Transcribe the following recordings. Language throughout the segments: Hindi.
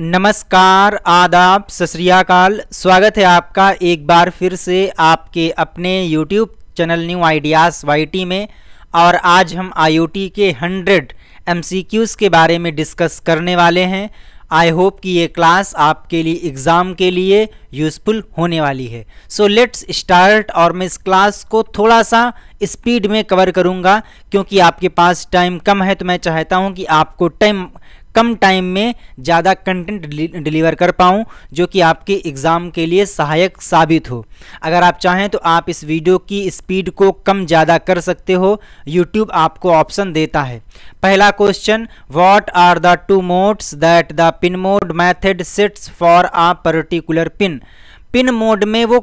नमस्कार आदाब सतरियाकाल स्वागत है आपका एक बार फिर से आपके अपने YouTube channel new ideas Y में और आज हम आई के 100 एम के बारे में डिस्कस करने वाले हैं आई होप कि ये क्लास आपके लिए एग्ज़ाम के लिए यूज़फुल होने वाली है सो लेट्स स्टार्ट और मैं इस क्लास को थोड़ा सा स्पीड में कवर करूँगा क्योंकि आपके पास टाइम कम है तो मैं चाहता हूँ कि आपको टाइम कम टाइम में ज़्यादा कंटेंट डिलीवर कर पाऊँ जो कि आपके एग्ज़ाम के लिए सहायक साबित हो अगर आप चाहें तो आप इस वीडियो की स्पीड को कम ज़्यादा कर सकते हो यूट्यूब आपको ऑप्शन देता है पहला question what are the two modes that the pin mode method sets for a particular pin pin mode में वो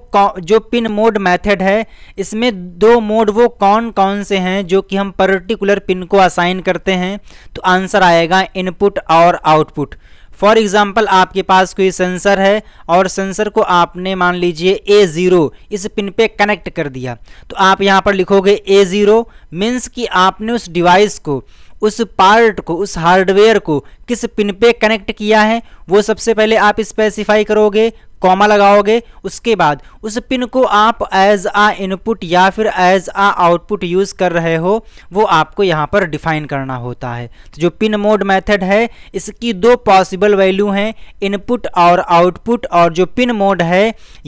जो पिन मोड मेथड है इसमें दो मोड वो कौन कौन से हैं जो कि हम पर्टिकुलर पिन को असाइन करते हैं तो आंसर आएगा इनपुट और आउटपुट फॉर एग्ज़ाम्पल आपके पास कोई सेंसर है और सेंसर को आपने मान लीजिए ए ज़ीरो इस पिन पे कनेक्ट कर दिया तो आप यहाँ पर लिखोगे ए ज़ीरो मीन्स कि आपने उस डिवाइस को उस पार्ट को उस हार्डवेयर को किस पिन पे कनेक्ट किया है वो सबसे पहले आप स्पेसिफाई करोगे कॉमा लगाओगे उसके बाद उस पिन को आप एज आ इनपुट या फिर एज आ आउटपुट यूज़ कर रहे हो वो आपको यहाँ पर डिफाइन करना होता है तो जो पिन मोड मेथड है इसकी दो पॉसिबल वैल्यू हैं इनपुट और आउटपुट और जो पिन मोड है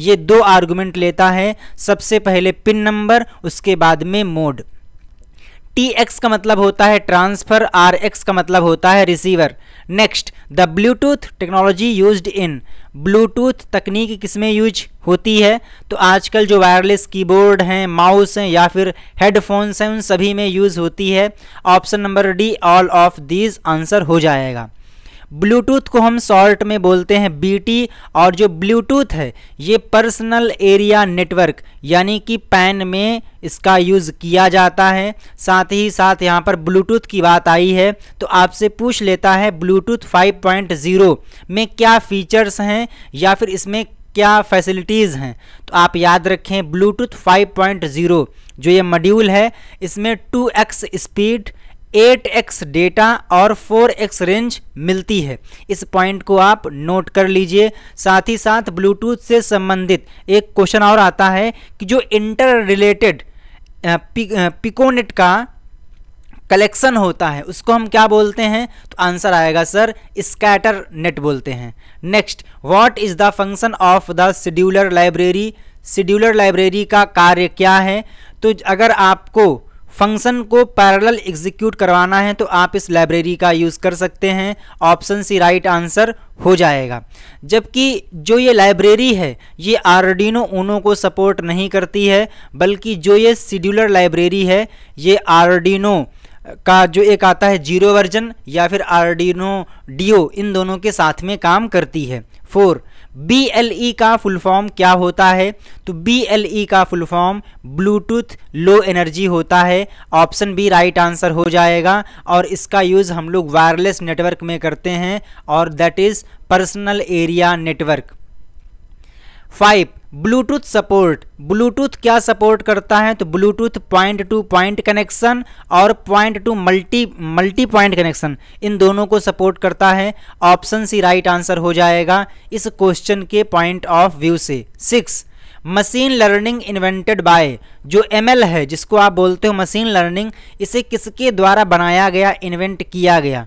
ये दो आर्गुमेंट लेता है सबसे पहले पिन नंबर उसके बाद में मोड टी एक्स का मतलब होता है ट्रांसफर आर एक्स का मतलब होता है receiver next the Bluetooth technology use in Bluetooth तकनीक किस में यूज होती है तो आजकल जो वायरलेस कीबोर्ड हैं माउस हैं या फिर हेडफोन्स हैं उन सभी में यूज़ होती है option number D all of these answer हो जाएगा ब्लूटूथ को हम शॉर्ट में बोलते हैं बीटी और जो ब्लूटूथ है ये पर्सनल एरिया नेटवर्क यानी कि पैन में इसका यूज़ किया जाता है साथ ही साथ यहाँ पर ब्लूटूथ की बात आई है तो आपसे पूछ लेता है ब्लूटूथ 5.0 में क्या फ़ीचर्स हैं या फिर इसमें क्या फैसिलिटीज़ हैं तो आप याद रखें ब्लूटूथ 5.0 जो ये मॉड्यूल है इसमें 2x स्पीड 8x डेटा और 4x रेंज मिलती है इस पॉइंट को आप नोट कर लीजिए साथ ही साथ ब्लूटूथ से संबंधित एक क्वेश्चन और आता है कि जो इंटर रिलेटेड पिक, पिकोनेट का कलेक्शन होता है उसको हम क्या बोलते हैं तो आंसर आएगा सर स्कैटर नेट बोलते हैं next what is the function of the scheduler library scheduler library का कार्य क्या है तो अगर आपको फंक्शन को पैरेलल एग्जीक्यूट करवाना है तो आप इस लाइब्रेरी का यूज़ कर सकते हैं ऑप्शन सी राइट आंसर हो जाएगा जबकि जो ये लाइब्रेरी है ये आरडिनो ऊनो को सपोर्ट नहीं करती है बल्कि जो ये शेड्यूलर लाइब्रेरी है ये आरडिनो का जो एक आता है जीरो वर्जन या फिर आरडिनो डीओ इन दोनों के साथ में काम करती है फोर बी एल ई का फुल फॉर्म क्या होता है तो बी एल ई का full form Bluetooth low energy होता है ऑप्शन बी राइट आंसर हो जाएगा और इसका यूज़ हम लोग वायरलेस नेटवर्क में करते हैं और that is personal area network five Bluetooth support Bluetooth क्या सपोर्ट करता है तो Bluetooth point to point connection और point to multi multi point connection इन दोनों को सपोर्ट करता है ऑप्शन सी राइट आंसर हो जाएगा इस क्वेश्चन के पॉइंट ऑफ व्यू से six machine learning invented by जो एम है जिसको आप बोलते हो मशीन लर्निंग इसे किसके द्वारा बनाया गया इन्वेंट किया गया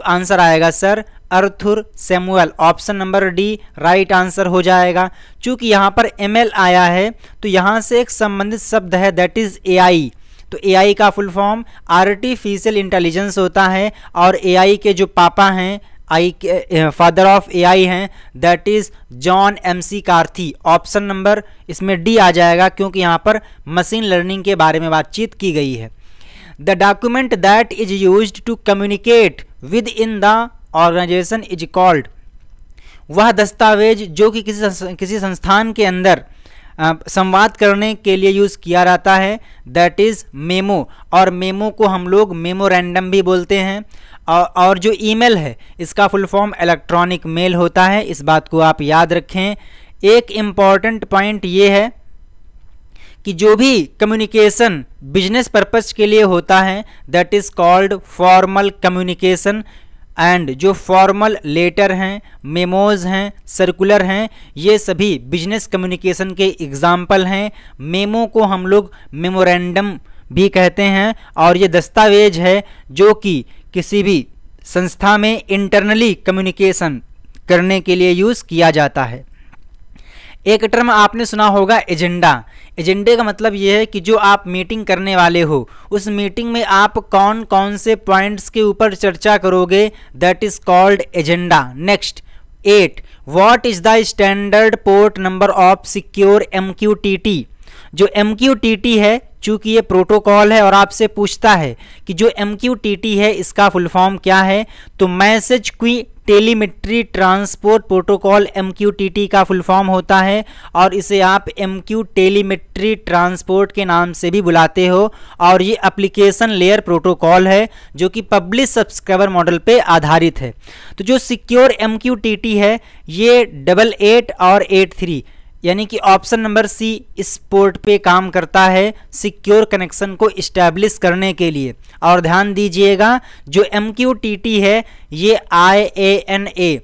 तो आंसर आएगा sir Arthur Samuel option number D right answer हो जाएगा चूंकि यहाँ पर एम आया है तो यहाँ से एक संबंधित शब्द है दैट इज़ ए तो ए का फुल फॉर्म आर्टिफिशियल इंटेलिजेंस होता है और ए के जो पापा हैं आई के फादर ऑफ ए आई हैं that is John McCarthy option number इसमें डी आ जाएगा क्योंकि यहाँ पर मशीन लर्निंग के बारे में बातचीत की गई है the document that is use to communicate within the organization is called वह दस्तावेज जो कि किसी किसी संस्थान के अंदर संवाद करने के लिए यूज़ किया जाता है दैट इज़ मेमो और मेमो को हम लोग मेमोरेंडम भी बोलते हैं और, जो ईमेल है इसका फुल फॉर्म इलेक्ट्रॉनिक मेल होता है इस बात को आप याद रखें एक इम्पॉर्टेंट पॉइंट ये है कि जो भी कम्युनिकेशन बिजनेस पर्पज के लिए होता है that is called formal communication and जो फॉर्मल लेटर हैं मेमोज हैं सर्कुलर हैं ये सभी बिजनेस कम्युनिकेशन के एग्जाम्पल हैं मेमो को हम लोग मेमोरेंडम भी कहते हैं और ये दस्तावेज है जो कि किसी भी संस्था में इंटरनली कम्युनिकेशन करने के लिए यूज़ किया जाता है एक टर्म आपने सुना होगा एजेंडा एजेंडे का मतलब यह है कि जो आप मीटिंग करने वाले हो उस मीटिंग में आप कौन कौन से पॉइंट्स के ऊपर चर्चा करोगे that is called agenda next eight what is the standard port number of secure M Q T T जो एम क्यू टी टी है चूंकि ये प्रोटोकॉल है और आपसे पूछता है कि जो एम क्यू टी टी है इसका फुल फॉर्म क्या है तो message queue telemetry transport protocol M का फुल फॉर्म होता है और इसे आप एम टेलीमेट्री ट्रांसपोर्ट के नाम से भी बुलाते हो और ये अप्लीकेशन लेयर प्रोटोकॉल है जो कि पब्लिश सब्सक्राइबर मॉडल पे आधारित है तो जो सिक्योर एम है ये डबल एट और एट थ्री यानी कि ऑप्शन नंबर सी इस पोर्ट पे काम करता है सिक्योर कनेक्शन को इस्टेब्लिश करने के लिए और ध्यान दीजिएगा जो एम है ये आई ए एन ए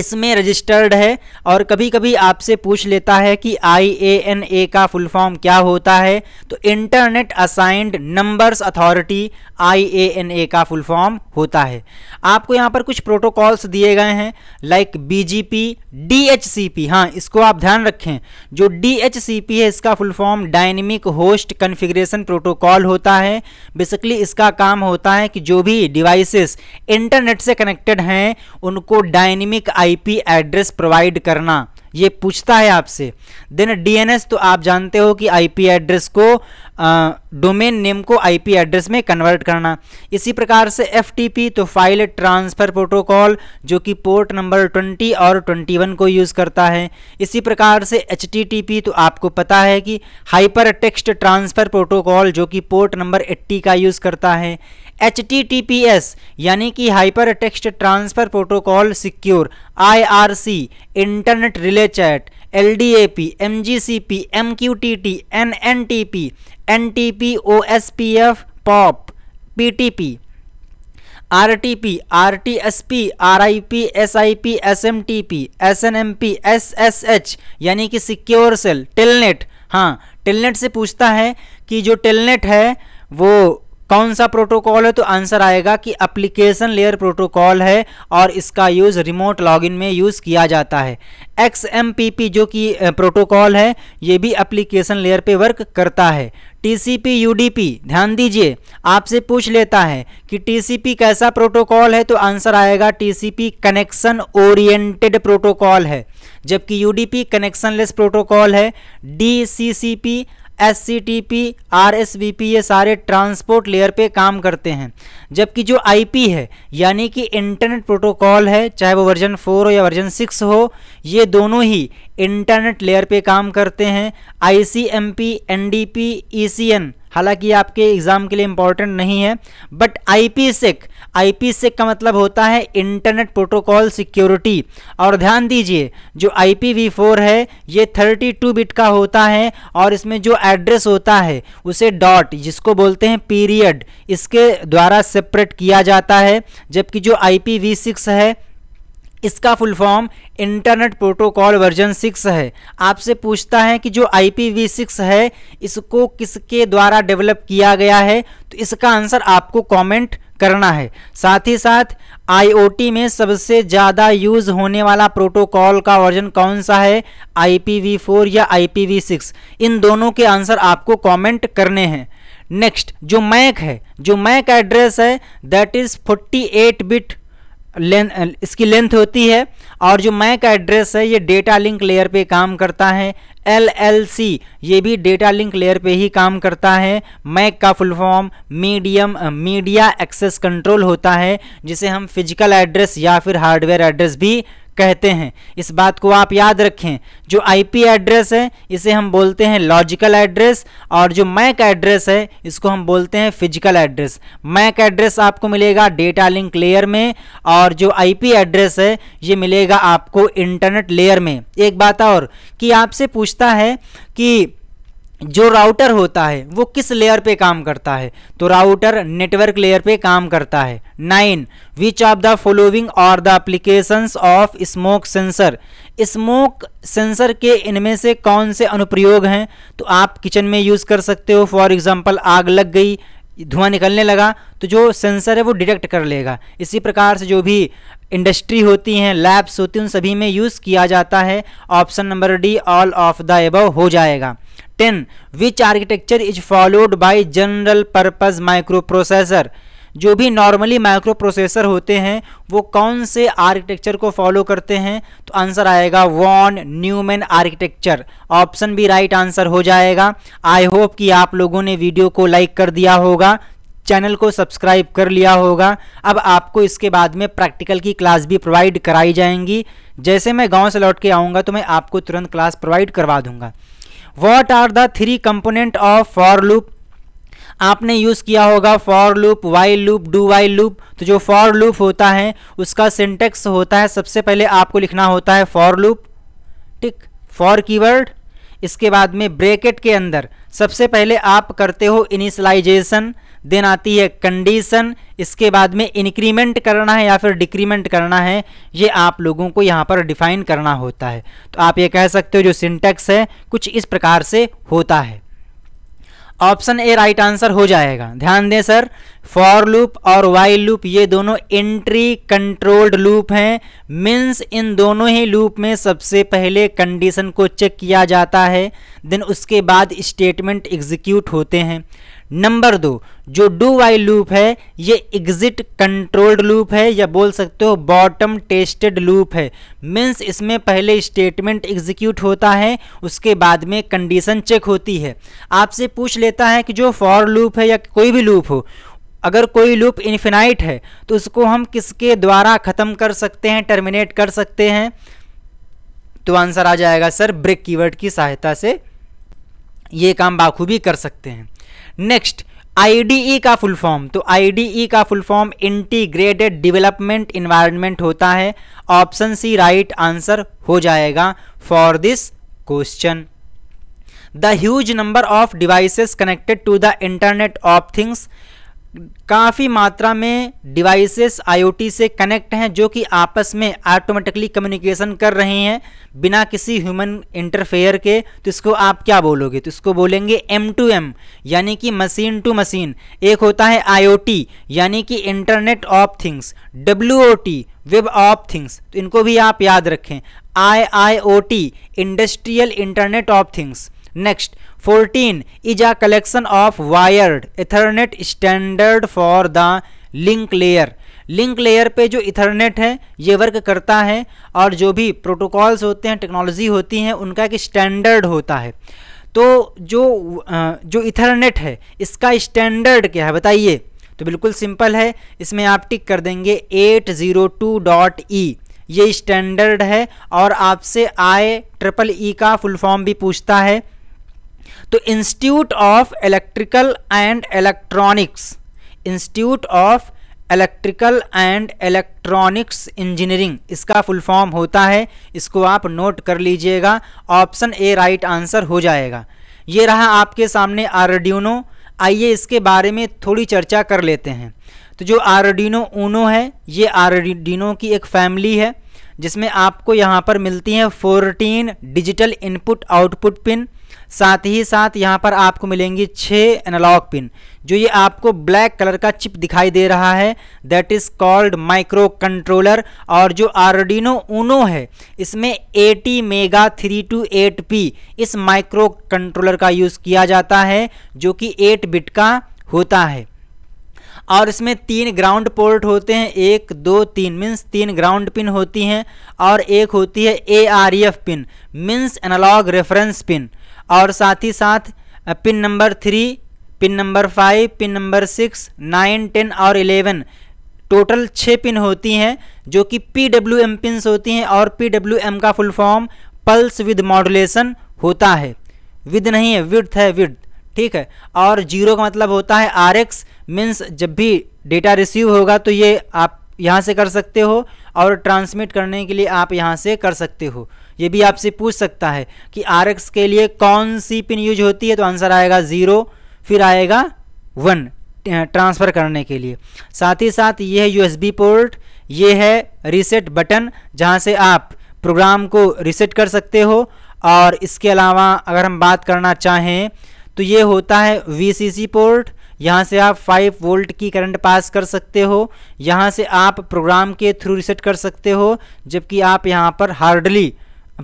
इसमें रजिस्टर्ड है और कभी कभी आपसे पूछ लेता है कि आई ए एन ए का फुल फॉर्म क्या होता है तो internet assigned numbers authority I A N A का फुल फॉर्म होता है आपको यहाँ पर कुछ प्रोटोकॉल्स दिए गए हैं like B G P D H C P हाँ इसको आप ध्यान रखें जो डी एच सी पी है इसका full form dynamic host configuration protocol होता है बेसिकली इसका काम होता है कि जो भी डिवाइसेस इंटरनेट से कनेक्टेड हैं उनको dynamic I IP address provide करना ये पूछता है आपसे देन डीएनएस तो आप जानते हो कि आईपी एड्रेस को डोमेन नेम को आईपी एड्रेस में कन्वर्ट करना इसी प्रकार से एफटीपी तो फाइल ट्रांसफ़र प्रोटोकॉल जो कि पोर्ट नंबर 20 और 21 को यूज़ करता है इसी प्रकार से एचटीटीपी तो आपको पता है कि हाइपर टेक्स्ट ट्रांसफ़र प्रोटोकॉल जो कि पोर्ट नंबर 80 का यूज़ करता है एच यानी कि hypertext transfer protocol secure I internet relay chat L D A P M G C P M Q T T N N T P N T P O S P F POP P T P R T P R T S P R I P S I P S M T P S N M P S S H यानी कि सिक्योर सेल टेलनेट हाँ टेलनेट से पूछता है कि जो टेलनेट है वो कौन सा प्रोटोकॉल है तो आंसर आएगा कि अप्लीकेशन लेयर प्रोटोकॉल है और इसका यूज़ रिमोट लॉगिन में यूज़ किया जाता है एक्स जो कि प्रोटोकॉल है ये भी अप्लीकेशन लेयर पे वर्क करता है टीसीपी यूडीपी ध्यान दीजिए आपसे पूछ लेता है कि टीसीपी कैसा प्रोटोकॉल है तो आंसर आएगा टीसीपी कनेक्शन ओरिएंटेड प्रोटोकॉल है जबकि यूडीपी कनेक्शनलेस प्रोटोकॉल है DCCP S C T P R S V P ये सारे ट्रांसपोर्ट लेयर पे काम करते हैं जबकि जो आई पी है यानी कि इंटरनेट प्रोटोकॉल है चाहे वो वर्जन फोर हो या वर्जन सिक्स हो ये दोनों ही इंटरनेट लेयर पे काम करते हैं I C M P N D P E C N हालांकि आपके एग्ज़ाम के लिए इम्पॉर्टेंट नहीं है बट आई पी सेक सेक का मतलब होता है इंटरनेट प्रोटोकॉल सिक्योरिटी और ध्यान दीजिए जो IPv4 है ये 32 बिट का होता है और इसमें जो एड्रेस होता है उसे डॉट जिसको बोलते हैं पीरियड इसके द्वारा सेपरेट किया जाता है जबकि जो IPv6 है इसका full form internet protocol version six है आपसे पूछता है कि जो आई पी वी सिक्स है इसको किसके द्वारा डेवलप किया गया है तो इसका आंसर आपको कमेंट करना है साथ ही साथ आईओटी में सबसे ज़्यादा यूज होने वाला प्रोटोकॉल का वर्जन कौन सा है फोर या सिक्स इन दोनों के आंसर आपको कमेंट करने हैं नेक्स्ट जो मैक है जो मैक एड्रेस है दैट इज़ 48 बिट लेंथ इसकी लेंथ होती है और जो मैक एड्रेस है ये डेटा लिंक लेयर पे काम करता है एल एल सी ये भी डेटा लिंक लेयर पे ही काम करता है मैक का full form medium media access control होता है जिसे हम फिजिकल एड्रेस या फिर हार्डवेयर एड्रेस भी कहते हैं इस बात को आप याद रखें जो आईपी एड्रेस है इसे हम बोलते हैं लॉजिकल एड्रेस और जो मैक एड्रेस है इसको हम बोलते हैं फिजिकल एड्रेस मैक एड्रेस आपको मिलेगा डेटा लिंक लेयर में और जो आईपी एड्रेस है ये मिलेगा आपको इंटरनेट लेयर में एक बात और कि आपसे पूछता है कि जो राउटर होता है वो किस लेयर पे काम करता है तो राउटर नेटवर्क लेयर पे काम करता है nine which of the following are the applications of smoke sensor smoke sensor के इनमें से कौन से अनुप्रयोग हैं तो आप किचन में यूज़ कर सकते हो फॉर एग्जांपल आग लग गई धुआं निकलने लगा तो जो सेंसर है वो डिटेक्ट कर लेगा इसी प्रकार से जो भी इंडस्ट्री होती हैं लैब्स होती हैं उन सभी में यूज़ किया जाता है option number D all of the above हो जाएगा ten which architecture is followed by general purpose microprocessor जो भी नॉर्मली माइक्रो प्रोसेसर होते हैं वो कौन से आर्किटेक्चर को फॉलो करते हैं तो आंसर आएगा von Neumann architecture option B right answer हो जाएगा आई होप कि आप लोगों ने वीडियो को लाइक कर दिया होगा चैनल को सब्सक्राइब कर लिया होगा अब आपको इसके बाद में प्रैक्टिकल की क्लास भी प्रोवाइड कराई जाएंगी जैसे मैं गांव से लौट के आऊँगा तो मैं आपको तुरंत क्लास प्रोवाइड करवा दूंगा what are the three component of for loop आपने यूज़ किया होगा for loop while loop do while loop तो जो फॉर लूप होता है उसका सिंटेक्स होता है सबसे पहले आपको लिखना होता है फॉर लूप ठीक फॉर कीवर्ड इसके बाद में ब्रेकेट के अंदर सबसे पहले आप करते हो इनिशलाइजेशन देन आती है कंडीशन इसके बाद में इंक्रीमेंट करना है या फिर डिक्रीमेंट करना है ये आप लोगों को यहाँ पर डिफाइन करना होता है तो आप ये कह सकते हो जो सिंटेक्स है कुछ इस प्रकार से होता है ऑप्शन ए राइट आंसर हो जाएगा ध्यान दें सर फॉर लूप और वाइल लूप ये दोनों एंट्री कंट्रोल्ड लूप हैं मीन्स इन दोनों ही लूप में सबसे पहले कंडीशन को चेक किया जाता है देन उसके बाद स्टेटमेंट एग्जीक्यूट होते हैं नंबर दो जो डू वाई लूप है ये एग्जिट कंट्रोल्ड लूप है या बोल सकते हो बॉटम टेस्टेड लूप है मीन्स इसमें पहले स्टेटमेंट एग्जीक्यूट होता है उसके बाद में कंडीशन चेक होती है आपसे पूछ लेता है कि जो फॉर लूप है या कोई भी लूप हो अगर कोई लूप इन्फिनाइट है तो उसको हम किसके द्वारा ख़त्म कर सकते हैं टर्मिनेट कर सकते हैं तो आंसर आ जाएगा सर ब्रेक कीवर्ड की सहायता से ये काम बाखूबी कर सकते हैं नेक्स्ट आईडीई e का फुल फॉर्म तो आईडीई e का full form integrated development environment होता है ऑप्शन सी राइट आंसर हो जाएगा for this question the huge number of devices connected to the internet of things काफ़ी मात्रा में डिवाइसेस आईओटी से कनेक्ट हैं जो कि आपस में ऑटोमेटिकली कम्युनिकेशन कर रहे हैं बिना किसी ह्यूमन इंटरफेयर के तो इसको आप क्या बोलोगे तो इसको बोलेंगे एम टू एम यानी कि मशीन टू मशीन एक होता है आईओटी यानी कि internet of things W O T web of things तो इनको भी आप याद रखें I I O T industrial internet of things next fourteen is a collection of wired Ethernet standard for the link layer link layer पे जो इथरनेट है ये वर्क करता है और जो भी प्रोटोकॉल्स होते हैं टेक्नोलॉजी होती हैं उनका एक स्टैंडर्ड होता है तो जो जो इथरनेट है इसका स्टैंडर्ड क्या है बताइए तो बिल्कुल सिंपल है इसमें आप टिक कर देंगे 802.e ये स्टैंडर्ड है और आपसे आए ट्रिपल ई e का फुल फॉर्म भी पूछता है तो institute of electrical and electronics institute of electrical and electronics engineering इसका फुल फॉर्म होता है इसको आप नोट कर लीजिएगा ऑप्शन ए राइट आंसर हो जाएगा ये रहा आपके सामने आरड्यूनो आइए इसके बारे में थोड़ी चर्चा कर लेते हैं तो जो आरडीनो ऊनो है ये आरडीनो की एक फैमिली है जिसमें आपको यहाँ पर मिलती हैं fourteen digital input output pin साथ ही साथ यहाँ पर आपको मिलेंगी छः एनालॉग पिन जो ये आपको ब्लैक कलर का चिप दिखाई दे रहा है that is called microcontroller और जो आरडिनो ऊनो है इसमें 80 mega three two eight P इस माइक्रो कंट्रोलर का यूज़ किया जाता है जो कि एट बिट का होता है और इसमें तीन ग्राउंड पोर्ट होते हैं एक दो तीन मीन्स तीन ग्राउंड पिन होती हैं और एक होती है A R F pin means analog reference pin और साथ ही साथ pin number three pin number five pin number six nine ten और इलेवन टोटल छः पिन होती हैं जो कि पी डब्ल्यू एम पिन होती हैं और पी डब्ल्यू एम का full form pulse width modulation होता है विद नहीं है विड्थ है विड्थ ठीक है और जीरो का मतलब होता है आर एक्स मीन्स जब भी डेटा रिसीव होगा तो ये आप यहाँ से कर सकते हो और ट्रांसमिट करने के लिए आप यहाँ से कर सकते हो ये भी आपसे पूछ सकता है कि आर एक्स के लिए कौन सी पिन यूज होती है तो आंसर आएगा ज़ीरो फिर आएगा वन ट्रांसफ़र करने के लिए साथ ही साथ ये है बी पोर्ट ये है रीसेट बटन जहाँ से आप प्रोग्राम को रीसेट कर सकते हो और इसके अलावा अगर हम बात करना चाहें तो ये होता है वी पोर्ट यहाँ से आप 5 वोल्ट की करंट पास कर सकते हो यहाँ से आप प्रोग्राम के थ्रू रिसेट कर सकते हो जबकि आप यहाँ पर हार्डली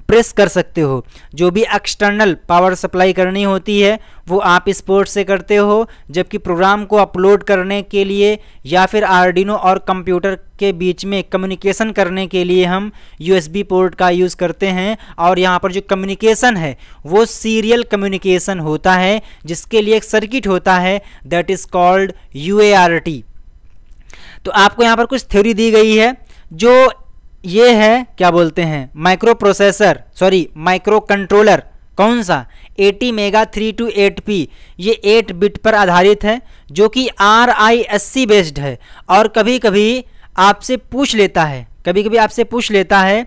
प्रेस कर सकते हो जो भी एक्सटर्नल पावर सप्लाई करनी होती है वो आप इस पोर्ट से करते हो जबकि प्रोग्राम को अपलोड करने के लिए या फिर आरडिनो और कंप्यूटर के बीच में कम्युनिकेशन करने के लिए हम यूएसबी पोर्ट का यूज़ करते हैं और यहाँ पर जो कम्युनिकेशन है वो सीरियल कम्युनिकेशन होता है जिसके लिए एक सर्किट होता है दैट इज़ कॉल्ड यू तो आपको यहाँ पर कुछ थ्योरी दी गई है जो ये है क्या बोलते हैं microprocessor sorry microcontroller कौन सा AT mega three two eight P ये एट बिट पर आधारित है जो कि R I S C based है और कभी कभी आपसे पूछ लेता है कभी कभी आपसे पूछ लेता है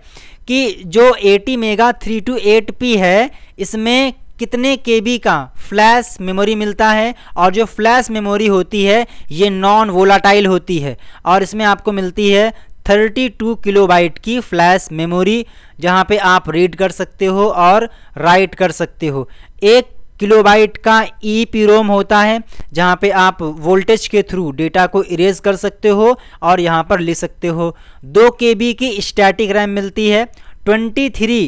कि जो AT mega three two eight P है इसमें कितने के बी का फ्लैश मेमोरी मिलता है और जो फ्लैश मेमोरी होती है ये नॉन वोलाटाइल होती है और इसमें आपको मिलती है 32 किलोबाइट की फ्लैश मेमोरी जहां पे आप रीड कर सकते हो और राइट कर सकते हो एक किलोबाइट का ई पी रोम होता है जहाँ पे आप वोल्टेज के थ्रू डेटा को इरेज कर सकते हो और यहाँ पर ले सकते हो दो के बी की स्टैटिक रैम मिलती है twenty three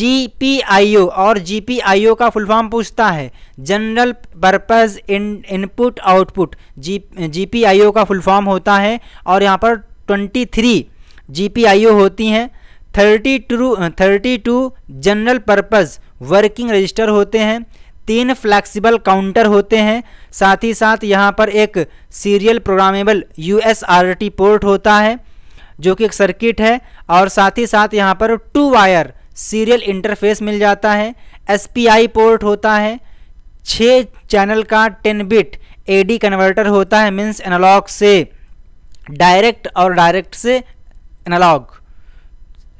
G P I O और जी पी आई ओ का फुल फॉर्म पूछता है general purpose in input output G G P I O का फुल फॉर्म होता है और यहाँ पर ट्वेंटी थ्री जी होती हैं thirty two thirty two general purpose working register होते हैं तीन फ्लैक्सीबल काउंटर होते हैं साथ ही साथ यहाँ पर एक सीरियल प्रोग्रामेबल यू पोर्ट होता है जो कि एक सर्किट है और साथ ही साथ यहाँ पर टू वायर सीरियल इंटरफेस मिल जाता है एस पोर्ट होता है छः चैनल का टेन बिट एडी कन्वर्टर होता है मीन्स एनालॉग से डायरेक्ट और डायरेक्ट से एनालॉग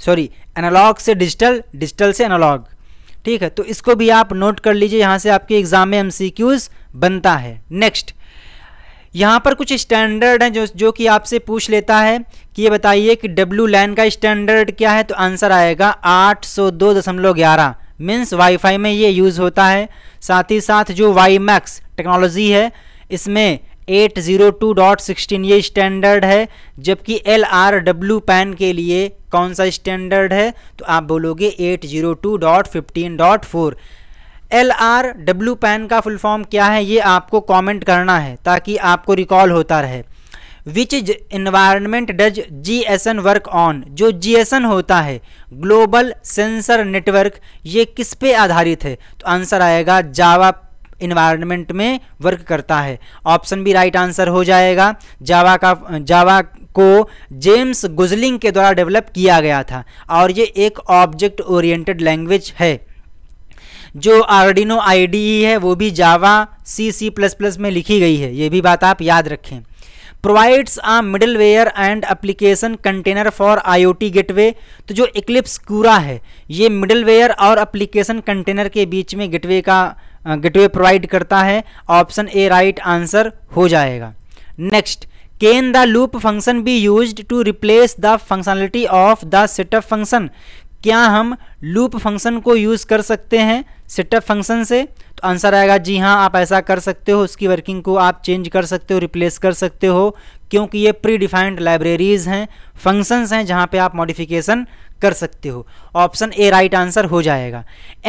सॉरी एनालॉग से डिजिटल डिजिटल से एनालॉग ठीक है तो इसको भी आप नोट कर लीजिए यहाँ से आपके एग्जाम में एम बनता है नेक्स्ट यहाँ पर कुछ स्टैंडर्ड हैं जो जो कि आपसे पूछ लेता है कि ये बताइए कि डब्ल्यू लाइन का स्टैंडर्ड क्या है तो आंसर आएगा आठ सौ दो दशमलव ग्यारह मीन्स वाईफाई में ये यूज़ होता है साथ ही साथ जो वाई मैक्स टेक्नोलॉजी है इसमें eight zero two dot sixteen ये स्टैंडर्ड है जबकि एल आर डब्ल्यू पैन के लिए कौन सा स्टैंडर्ड है तो आप बोलोगे eight zero two dot fifteen dot four L R W PAN का फुल फॉर्म क्या है ये आपको कमेंट करना है ताकि आपको रिकॉल होता रहे which is environment does G S N work on जो जी एस एन होता है ग्लोबल सेंसर नेटवर्क ये किस पे आधारित है तो आंसर आएगा जावा इन्वायरमेंट में वर्क करता है ऑप्शन भी राइट आंसर हो जाएगा जावा का जावा को जेम्स गुजलिंग के द्वारा डेवलप किया गया था और ये एक ऑब्जेक्ट ओरिएंटेड लैंग्वेज है जो आर्डिनो आईडीई e है वो भी जावा सी सी प्लस प्लस में लिखी गई है ये भी बात आप याद रखें provides a middleware and application container for IoT gateway तो जो इक्लिप्स कूरा है ये मिडल वेयर और अप्लीकेशन कंटेनर के बीच में गेटवे का गेटवे प्रोवाइड करता है ऑप्शन ए राइट आंसर हो जाएगा next can the loop function be use to replace the functionality of the setup function क्या हम लूप फंक्शन को यूज़ कर सकते हैं सेटअप फंक्शन से तो आंसर आएगा जी हाँ आप ऐसा कर सकते हो उसकी वर्किंग को आप चेंज कर सकते हो रिप्लेस कर सकते हो क्योंकि ये प्री डिफाइंड लाइब्रेरीज़ हैं फंक्शंस हैं जहाँ पे आप मॉडिफिकेशन कर सकते हो ऑप्शन ए राइट आंसर हो जाएगा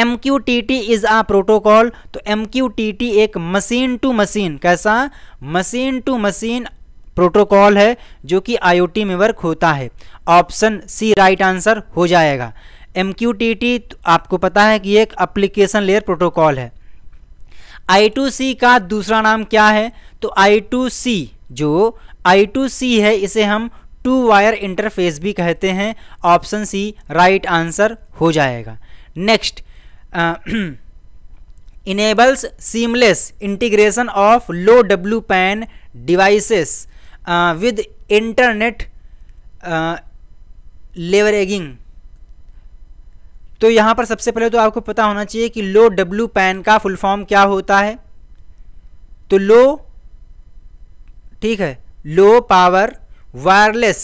M Q T T is a protocol तो एम क्यू टी टी एक मशीन टू मशीन कैसा मशीन टू मशीन प्रोटोकॉल है जो कि आईओटी में वर्क होता है ऑप्शन सी राइट आंसर हो जाएगा एम क्यू टी टी आपको पता है कि एक अप्लीकेशन लेयर प्रोटोकॉल है आई टू सी का दूसरा नाम क्या है तो आई टू सी जो आई टू सी है इसे हम टू वायर इंटरफेस भी कहते हैं ऑप्शन सी राइट आंसर हो जाएगा next enables seamless integration of low W PAN devices with internet leveraging तो यहां पर सबसे पहले तो आपको पता होना चाहिए कि लो डब्ल्यू पैन का फुल फॉर्म क्या होता है तो लो ठीक है low power wireless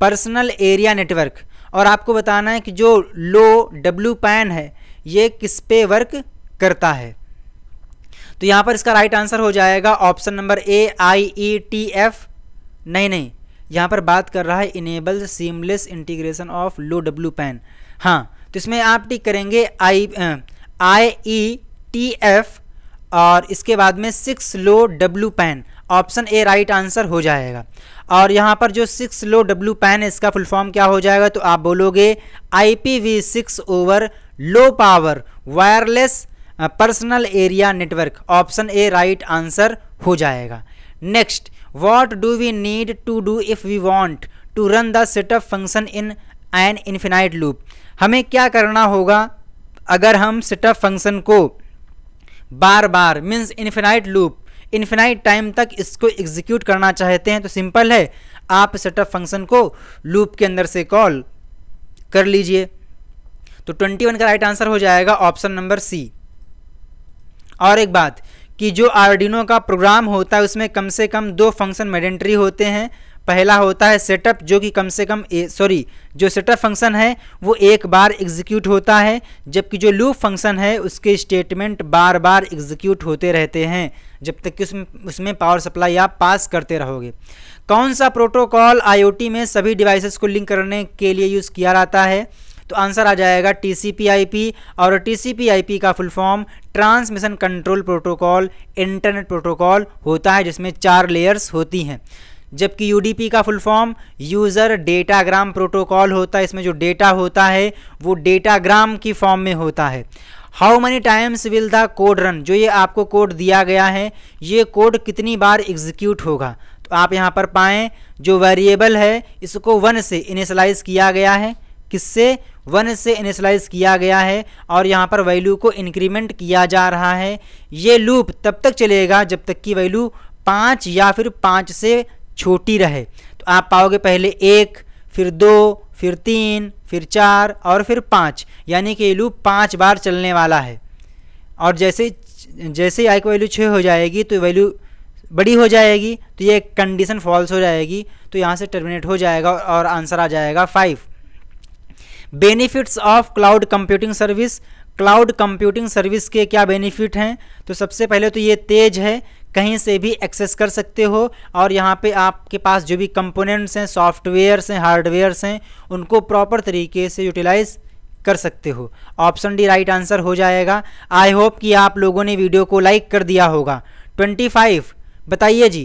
personal area network और आपको बताना है कि जो लो डब्ल्यू पैन है ये किस पे वर्क करता है तो यहाँ पर इसका राइट आंसर हो जाएगा option number A I E T F नहीं नहीं यहाँ पर बात कर रहा है enable seamless integration of low W PAN हाँ तो इसमें आप टिक करेंगे आई आई ई टी एफ और इसके बाद में six low W PAN option A right answer हो जाएगा और यहाँ पर जो सिक्स लो डब्ल्यू पैन है इसका फुल फॉर्म क्या हो जाएगा तो आप बोलोगे I P V six over low power wireless personal area network option A right answer हो जाएगा next what do we need to do if we want to run the setup function in an infinite loop हमें क्या करना होगा अगर हम सेटअप फंक्शन को बार बार means infinite loop infinite time तक इसको एग्जीक्यूट करना चाहते हैं तो सिंपल है आप सेटअप फंक्शन को लूप के अंदर से कॉल कर लीजिए तो 21 का राइट आंसर हो जाएगा ऑप्शन नंबर सी और एक बात कि जो आर्डिनो का प्रोग्राम होता है उसमें कम से कम दो फंक्शन मेडेंट्री होते हैं पहला होता है सेटअप जो कि कम से कम सॉरी जो सेटअप फंक्शन है वो एक बार एग्जीक्यूट होता है जबकि जो लूप फंक्शन है उसके स्टेटमेंट बार बार एग्जीक्यूट होते रहते हैं जब तक कि उसमें उसमें पावर सप्लाई आप पास करते रहोगे कौन सा प्रोटोकॉल आईओटी में सभी डिवाइसेस को लिंक करने के लिए यूज़ किया जाता है तो आंसर आ जाएगा टी और टी का full form transmission control protocol internet protocol होता है जिसमें चार लेयर्स होती हैं जबकि यूडीपी का full form user datagram protocol होता है इसमें जो डेटा होता है वो डेटाग्राम की फॉर्म में होता है how many times will the code run जो ये आपको कोड दिया गया है ये कोड कितनी बार एग्जीक्यूट होगा तो आप यहाँ पर पाएँ जो वेरिएबल है इसको वन से इनिशलाइज किया गया है किससे वन से इनिशलाइज किया गया है और यहाँ पर वैल्यू को इंक्रीमेंट किया जा रहा है ये लूप तब तक चलेगा जब तक कि वैल्यू पाँच या फिर पाँच से छोटी रहे तो आप पाओगे पहले एक फिर दो फिर तीन फिर चार और फिर पाँच यानी कि लूप पाँच बार चलने वाला है और जैसे जैसे आई की वैल्यू छः हो जाएगी तो वैल्यू बड़ी हो जाएगी तो ये कंडीशन फॉल्स हो जाएगी तो यहाँ से टर्मिनेट हो जाएगा और आंसर आ जाएगा five benefits of cloud computing service cloud computing service के क्या बेनिफिट हैं तो सबसे पहले तो ये तेज़ है कहीं से भी एक्सेस कर सकते हो और यहाँ पे आपके पास जो भी कंपोनेंट्स हैं सॉफ्टवेयर्स हैं हार्डवेयर्स हैं उनको प्रॉपर तरीके से यूटिलाइज़ कर सकते हो ऑप्शन डी राइट आंसर हो जाएगा आई होप कि आप लोगों ने वीडियो को लाइक कर दिया होगा 25 बताइए जी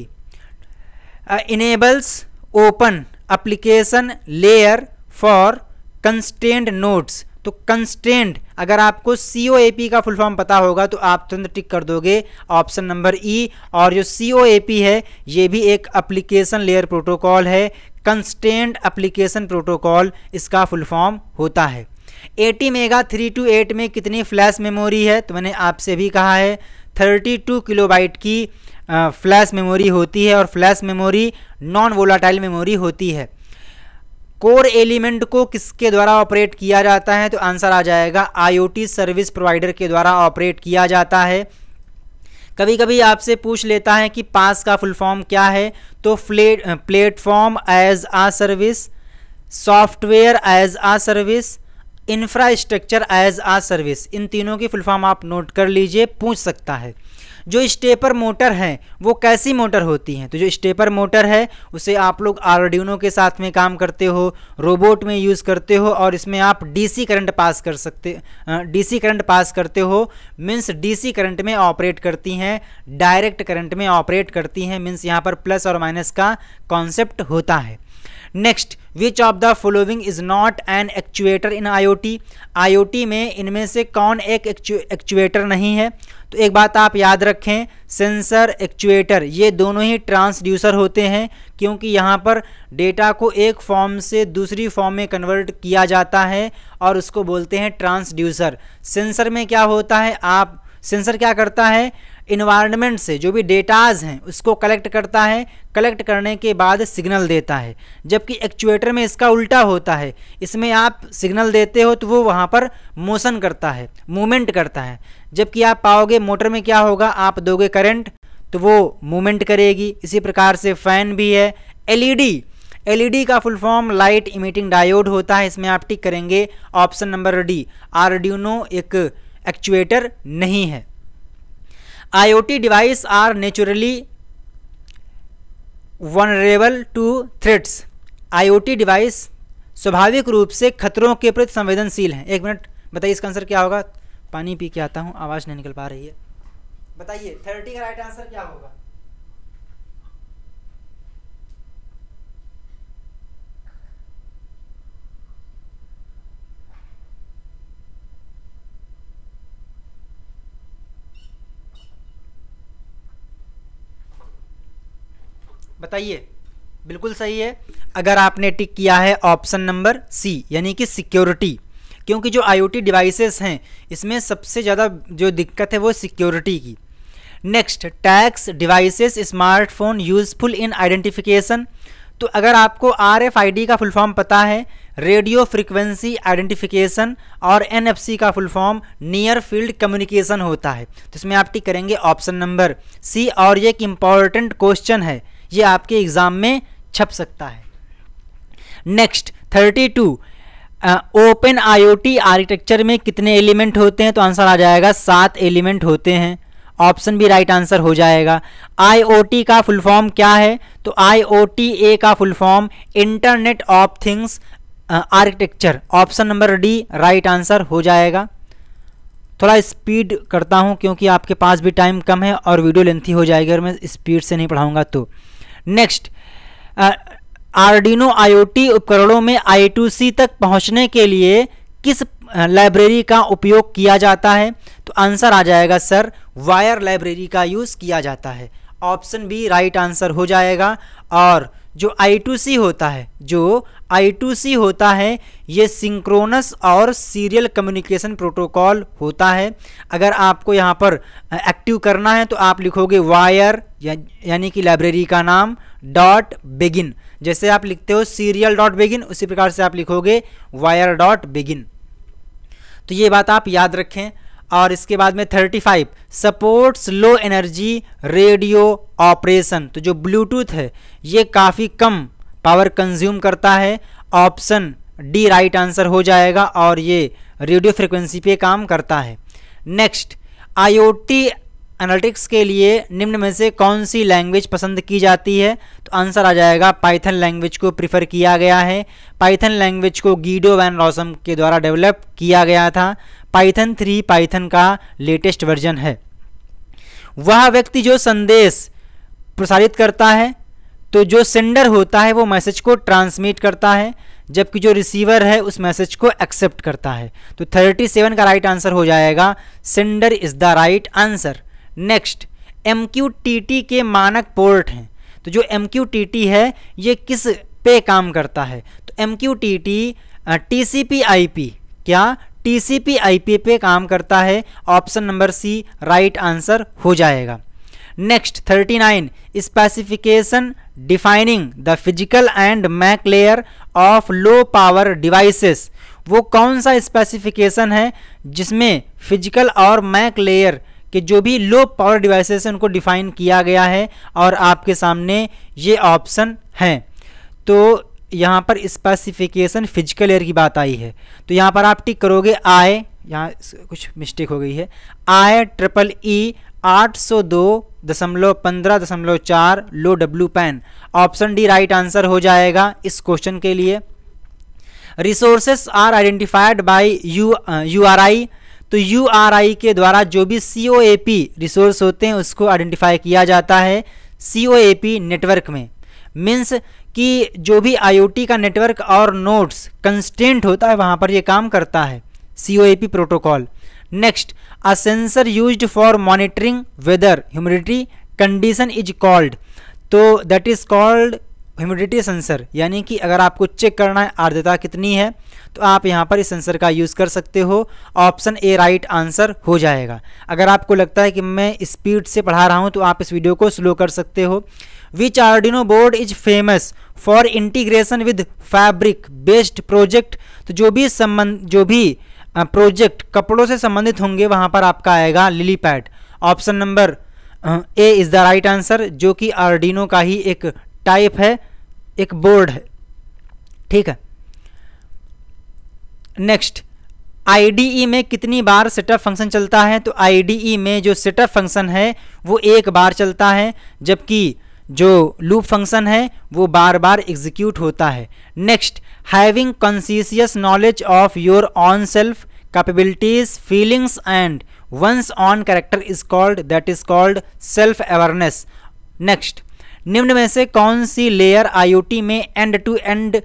enables open application layer for constant notes तो कंस्टेंट अगर आपको सी ओ ए पी का फुल फॉर्म पता होगा तो आप तुरंत टिक कर दोगे ऑप्शन नंबर ई और जो सी ओ ए पी है ये भी एक अप्लीकेशन लेयर प्रोटोकॉल है कंस्टेंट अप्लीकेशन प्रोटोकॉल इसका फुल फॉर्म होता है AT mega three two eight में कितनी फ्लैश मेमोरी है तो मैंने आपसे भी कहा है थर्टी टू किलोबाइट की फ्लैश मेमोरी होती है और flash memory non volatile memory होती है कोर एलिमेंट को किसके द्वारा ऑपरेट किया जाता है तो आंसर आ जाएगा आईओटी सर्विस प्रोवाइडर के द्वारा ऑपरेट किया जाता है कभी कभी आपसे पूछ लेता है कि पास का फुल फॉर्म क्या है तो फ्ले platform as a service software as a service infrastructure as a service इन तीनों की फुल फॉर्म आप नोट कर लीजिए पूछ सकता है जो स्टेपर मोटर हैं वो कैसी मोटर होती हैं तो जो स्टेपर मोटर है उसे आप लोग आरड्यूनो के साथ में काम करते हो रोबोट में यूज़ करते हो और इसमें आप डीसी करंट पास कर सकते डीसी करंट पास करते हो मीन्स डीसी करंट में ऑपरेट करती हैं डायरेक्ट करंट में ऑपरेट करती हैं मीन्स यहाँ पर प्लस और माइनस का कॉन्सेप्ट होता है next which of the following is not an actuator in IoT IoT में इनमें से कौन एक एक्चुएटर नहीं है तो एक बात आप याद रखें सेंसर एक्चुएटर ये दोनों ही ट्रांसड्यूसर होते हैं क्योंकि यहाँ पर डेटा को एक फॉर्म से दूसरी फॉर्म में कन्वर्ट किया जाता है और उसको बोलते हैं ट्रांसड्यूसर सेंसर में क्या होता है आप सेंसर क्या करता है इन्वायरमेंट से जो भी डेटाज हैं उसको कलेक्ट करता है कलेक्ट करने के बाद सिग्नल देता है जबकि एक्चुएटर में इसका उल्टा होता है इसमें आप सिग्नल देते हो तो वो वहाँ पर मोशन करता है मूवमेंट करता है जबकि आप पाओगे मोटर में क्या होगा आप दोगे करंट तो वो मूवमेंट करेगी इसी प्रकार से फ़ैन भी है एलईडी एलईडी e e का full form light emitting diode होता है इसमें आप टिक करेंगे ऑप्शन नंबर डी आरडियोनो एक एक्चुएटर नहीं है are naturally vulnerable to vulnerable I O T device स्वाभाविक रूप से खतरों के प्रति संवेदनशील हैं एक मिनट बताइए इसका आंसर क्या होगा पानी पी के आता हूँ आवाज़ नहीं निकल पा रही है बताइए थर्टी का राइट आंसर क्या होगा बताइए बिल्कुल सही है अगर आपने टिक किया है ऑप्शन नंबर सी यानी कि सिक्योरिटी क्योंकि जो आई डिवाइसेस हैं इसमें सबसे ज़्यादा जो दिक्कत है वो सिक्योरिटी की next tags devices smartphone useful in identification तो अगर आपको आर का फुल फॉर्म पता है रेडियो फ्रिक्वेंसी आइडेंटिफिकेशन और एन का full form near field communication होता है तो इसमें आप टिक करेंगे ऑप्शन नंबर सी और ये एक इम्पॉर्टेंट क्वेश्चन है ये आपके एग्ज़ाम में छप सकता है next thirty two open IoT architecture में कितने एलिमेंट होते हैं तो आंसर आ जाएगा सात एलिमेंट होते हैं ऑप्शन भी राइट आंसर हो जाएगा आईओटी का फुल फॉर्म क्या है तो आईओटी ए का full form internet of things architecture option number D right answer हो जाएगा थोड़ा स्पीड करता हूं क्योंकि आपके पास भी टाइम कम है और वीडियो लेंथी हो जाएगी और मैं स्पीड से नहीं पढ़ाऊंगा तो नेक्स्ट आर्डिनो आईओटी उपकरणों में आई टू सी तक पहुंचने के लिए किस लाइब्रेरी uh, का उपयोग किया जाता है तो आंसर आ जाएगा सर वायर लाइब्रेरी का यूज़ किया जाता है ऑप्शन बी राइट आंसर हो जाएगा और जो सी होता है जो सी होता है ये सिंक्रोनस और सीरियल कम्युनिकेशन प्रोटोकॉल होता है अगर आपको यहाँ पर एक्टिव करना है तो आप लिखोगे वायर या, यानी कि लाइब्रेरी का नाम डॉट बेगिन जैसे आप लिखते हो सीरियल डॉट बिगिन उसी प्रकार से आप लिखोगे वायर डॉट बिगिन तो ये बात आप याद रखें और इसके बाद में 35 supports low energy radio operation तो जो ब्लूटूथ है ये काफ़ी कम पावर कंज्यूम करता है ऑप्शन डी राइट आंसर हो जाएगा और ये रेडियो फ्रिक्वेंसी पे काम करता है नेक्स्ट आईओटी एनालिटिक्स के लिए निम्न में से कौन सी लैंग्वेज पसंद की जाती है तो आंसर आ जाएगा पाइथन लैंग्वेज को प्रिफर किया गया है पाइथन लैंग्वेज को गीडो वैन रॉसम के द्वारा डेवलप किया गया था पाइथन थ्री पाइथन का लेटेस्ट वर्जन है वह व्यक्ति जो संदेश प्रसारित करता है तो जो सेंडर होता है वो मैसेज को ट्रांसमिट करता है जबकि जो रिसीवर है उस मैसेज को एक्सेप्ट करता है तो 37 का राइट आंसर हो जाएगा sender is the right answer next M के मानक पोर्ट हैं तो जो एम है ये किस पे काम करता है तो M Q T T C P I P क्या टीसीपी आईपी पे काम करता है option number C right answer हो जाएगा next 39 specification defining the physical and MAC layer of low power devices वो कौन सा स्पेसिफिकेशन है जिसमें फिजिकल और मैक लेयर के जो भी लो पावर डिवाइसेस हैं उनको डिफाइन किया गया है और आपके सामने ये ऑप्शन हैं तो यहाँ पर स्पेसिफिकेशन फिजिकल एयर की बात आई है तो यहाँ पर आप टिक करोगे आए यहाँ कुछ मिस्टेक हो गई है आए ट्रिपल ई आठ सौ दो दशमलव पंद्रह दशमलव चार low W PAN option D right answer हो जाएगा इस क्वेश्चन के लिए resources are identified by U U R I तो यू आर आई के द्वारा जो भी सी ओ ए पी रिसोर्स होते हैं उसको आइडेंटिफाई किया जाता है C O A P network में मीन्स कि जो भी आई का नेटवर्क और नोड्स कंस्टेंट होता है वहाँ पर ये काम करता है C protocol next a sensor use for monitoring weather humidity condition is called तो that is called humidity sensor यानी कि अगर आपको चेक करना है आर्द्रता कितनी है तो आप यहाँ पर इस सेंसर का यूज़ कर सकते हो ऑप्शन ए राइट आंसर हो जाएगा अगर आपको लगता है कि मैं स्पीड से पढ़ा रहा हूँ तो आप इस वीडियो को स्लो कर सकते हो which Arduino board is famous for integration with fabric based project तो जो भी संबंध जो भी प्रोजेक्ट कपड़ों से संबंधित होंगे वहाँ पर आपका आएगा LilyPad option number A is the right answer जो कि आर्डिनो का ही एक टाइप है एक बोर्ड है ठीक है नेक्स्ट आईडीई में कितनी बार सेटअप फंक्शन चलता है तो आईडीई में जो सेटअप फंक्शन है वो एक बार चलता है जबकि जो लूप फंक्शन है वो बार बार एग्जीक्यूट होता है next having conscious knowledge of your own self capabilities feelings and one's own character is called that is called self awareness next निम्न में से कौन सी लेयर आईओटी में एंड टू एंड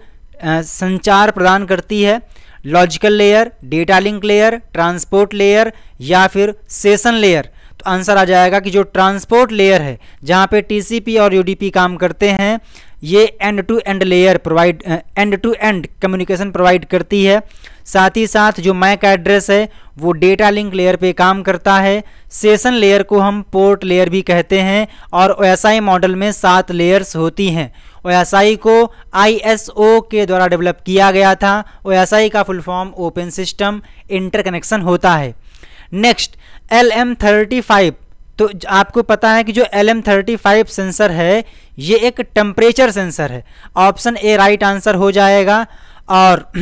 संचार प्रदान करती है logical layer data link layer transport layer या फिर सेशन लेयर आंसर आ जाएगा कि जो ट्रांसपोर्ट लेयर है जहाँ पे टीसीपी और यूडीपी काम करते हैं ये end to end layer provide end to end communication provide करती है साथ ही साथ जो मैक एड्रेस है वो डेटा लिंक लेयर पे काम करता है सेशन लेयर को हम पोर्ट लेयर भी कहते हैं और ओ मॉडल में सात लेयर्स होती हैं ओ को आई के द्वारा डेवलप किया गया था ओ का full form open system interconnection होता है next L M thirty five तो आपको पता है कि जो L M thirty five sensor है ये एक टेम्परेचर सेंसर है ऑप्शन ए राइट आंसर हो जाएगा और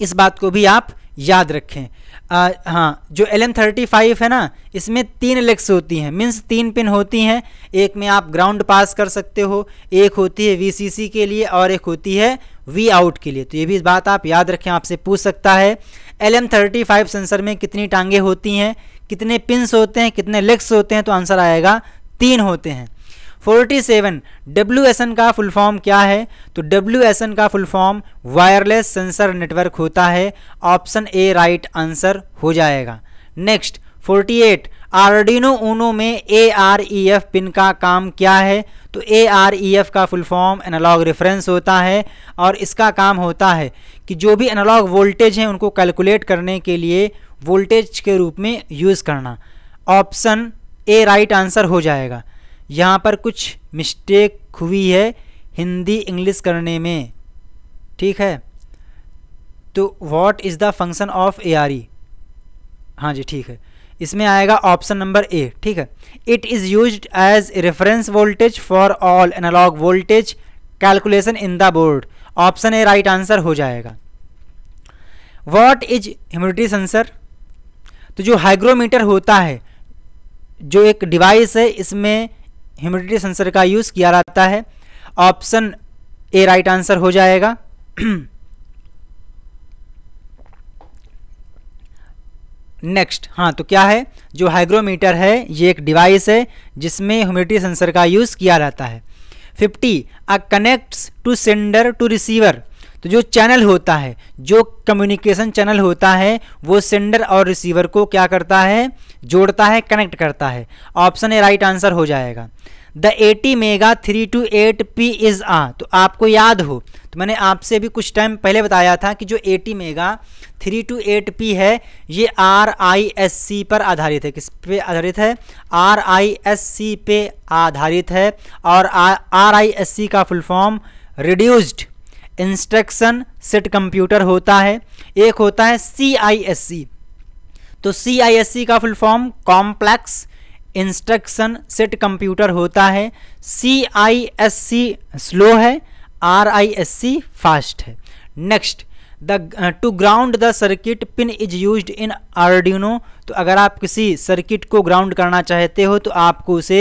इस बात को भी आप याद रखें आ, हाँ जो एल एम थर्टी फाइव है ना इसमें तीन लेग्स होती हैं मीन्स तीन पिन होती हैं एक में आप ग्राउंड पास कर सकते हो एक होती है वी के लिए और एक होती है वी आउट के लिए तो ये भी बात आप याद रखें आपसे पूछ सकता है L M thirty five sensor में कितनी टांगे होती हैं कितने पिंस होते हैं कितने लेग्स होते हैं तो आंसर आएगा तीन होते हैं forty seven W S N का फुल फॉर्म क्या है तो डब्ल्यू एस एन का full form wireless sensor network होता है ऑप्शन ए राइट आंसर हो जाएगा next forty eight Arduino Uno में A R E F pin का काम क्या है तो ए आर ई एफ़ का फुल फॉर्म एनालॉग रेफरेंस होता है और इसका काम होता है कि जो भी एनालॉग वोल्टेज हैं उनको कैलकुलेट करने के लिए वोल्टेज के रूप में यूज़ करना ऑप्शन ए राइट आंसर हो जाएगा यहाँ पर कुछ मिस्टेक हुई है हिंदी इंग्लिश करने में ठीक है तो what is the function of A R E हाँ जी ठीक है इसमें आएगा ऑप्शन नंबर ए ठीक है it is use as reference voltage for all analogue voltage calculation in the board option A right answer हो जाएगा वॉट इज ह्यूमिडिटी सेंसर तो जो हाइग्रोमीटर होता है जो एक डिवाइस है इसमें ह्यूमिडिटी सेंसर का यूज़ किया जाता है ऑप्शन ए राइट आंसर हो जाएगा नेक्स्ट हाँ तो क्या है जो हाइग्रोमीटर है ये एक डिवाइस है जिसमें ह्यूमिडिटी सेंसर का यूज़ किया जाता है fifty a connects to sender to receiver तो जो चैनल होता है जो कम्युनिकेशन चैनल होता है वो सेंडर और रिसीवर को क्या करता है जोड़ता है कनेक्ट करता है ऑप्शन ए राइट आंसर हो जाएगा the AT mega three two eight P is a तो आपको याद हो तो मैंने आपसे भी कुछ टाइम पहले बताया था कि जो AT mega three two eight P है ये आर आई एस सी पर आधारित है किस पे आधारित है आर आई एस सी पे आधारित है और आर आई एस सी का full form reduced instruction set computer होता है एक होता है सी आई एस सी तो सी आई एस सी का full form complex instruction set computer होता है C I S C slow है R I S C fast है next the to ground the circuit pin is use in Arduino तो अगर आप किसी सर्किट को ग्राउंड करना चाहते हो तो आपको उसे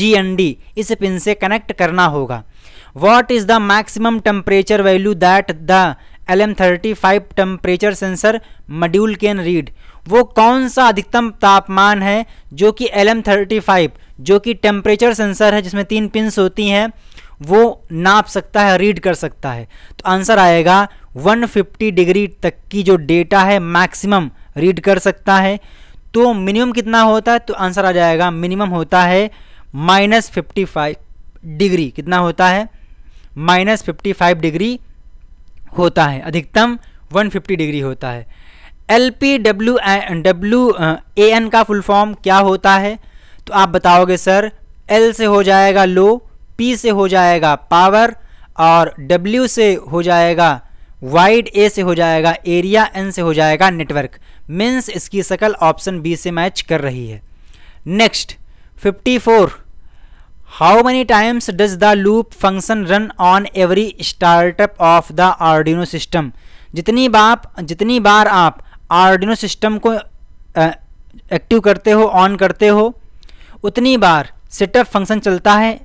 जी इस पिन से कनेक्ट करना होगा what is the maximum temperature value that the L M thirty five temperature sensor module can read वो कौन सा अधिकतम तापमान है जो कि एल एम थर्टी फाइव जो कि टेम्परेचर सेंसर है जिसमें तीन पिंस होती हैं वो नाप सकता है रीड कर सकता है तो आंसर आएगा 150 डिग्री तक की जो डेटा है मैक्सिमम रीड कर सकता है तो मिनिमम कितना होता है तो आंसर आ जाएगा मिनिमम होता है माइनस फिफ्टी फाइव डिग्री कितना होता है माइनस फिफ्टी फाइव डिग्री होता है अधिकतम वन फिफ्टी डिग्री होता है L P W W A N का फुल फॉर्म क्या होता है तो आप बताओगे सर एल से हो जाएगा लो पी से हो जाएगा पावर और डब्ल्यू से हो जाएगा वाइड ए से हो जाएगा एरिया एन से हो जाएगा नेटवर्क मीन्स इसकी शकल ऑप्शन बी से मैच कर रही है next 54 how many times does the loop function run on every startup of the Arduino system जितनी बार जितनी बार आप आर्डिनो सिस्टम को एक्टिव करते हो ऑन करते हो उतनी बार सेटअप फंक्शन चलता है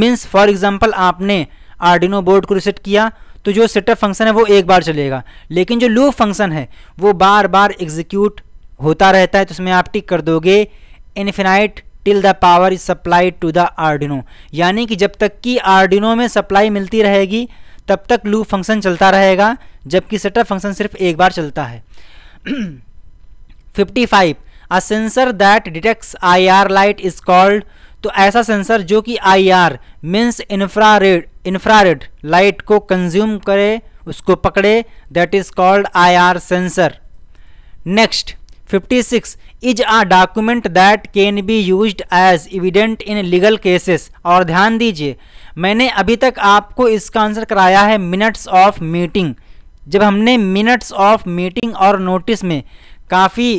मीन्स फॉर एग्जाम्पल आपने आर्डिनो बोर्ड को रिसेट किया तो जो सेटअप फंक्शन है वो एक बार चलेगा लेकिन जो लूप फंक्शन है वो बार बार एग्जीक्यूट होता रहता है तो उसमें आप टिक कर दोगे infinite till the power is supply to the Arduino यानी कि जब तक कि आर्डिनो में सप्लाई मिलती रहेगी तब तक लूप फंक्शन चलता रहेगा जबकि सेटअप फंक्शन सिर्फ एक बार चलता है 55 a sensor that detects R light is called तो ऐसा सेंसर जो कि IR means red infrared light को कंज्यूम करे उसको पकड़े that is called IR sensor next 56 is a document that can be used as evident in legal cases और ध्यान दीजिए मैंने अभी तक आपको इसका आंसर कराया है मिनट्स ऑफ मीटिंग जब हमने मिनट्स ऑफ मीटिंग और नोटिस में काफ़ी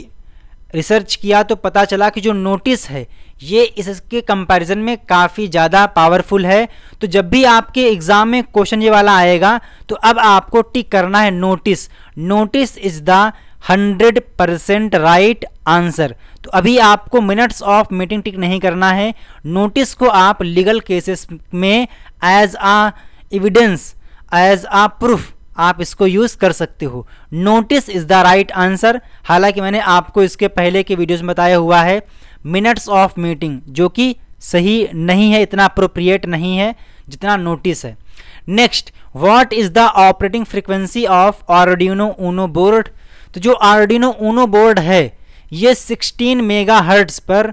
रिसर्च किया तो पता चला कि जो नोटिस है ये इसके कंपैरिजन में काफ़ी ज़्यादा पावरफुल है तो जब भी आपके एग्ज़ाम में क्वेश्चन ये वाला आएगा तो अब आपको टिक करना है notice notice is the hundred percent right answer तो अभी आपको मिनट्स ऑफ मीटिंग टिक नहीं करना है नोटिस को आप लीगल केसेस में as a evidence as a proof आप इसको यूज़ कर सकते हो notice is the right answer हालांकि मैंने आपको इसके पहले के वीडियोज़ में बताया हुआ है मिनट्स ऑफ मीटिंग जो कि सही नहीं है इतना अप्रोप्रिएट नहीं है जितना नोटिस है next what is the operating frequency of Arduino Uno board तो जो आर्डिनो ऊनो बोर्ड है ये 16 मेगा हर्ट्स पर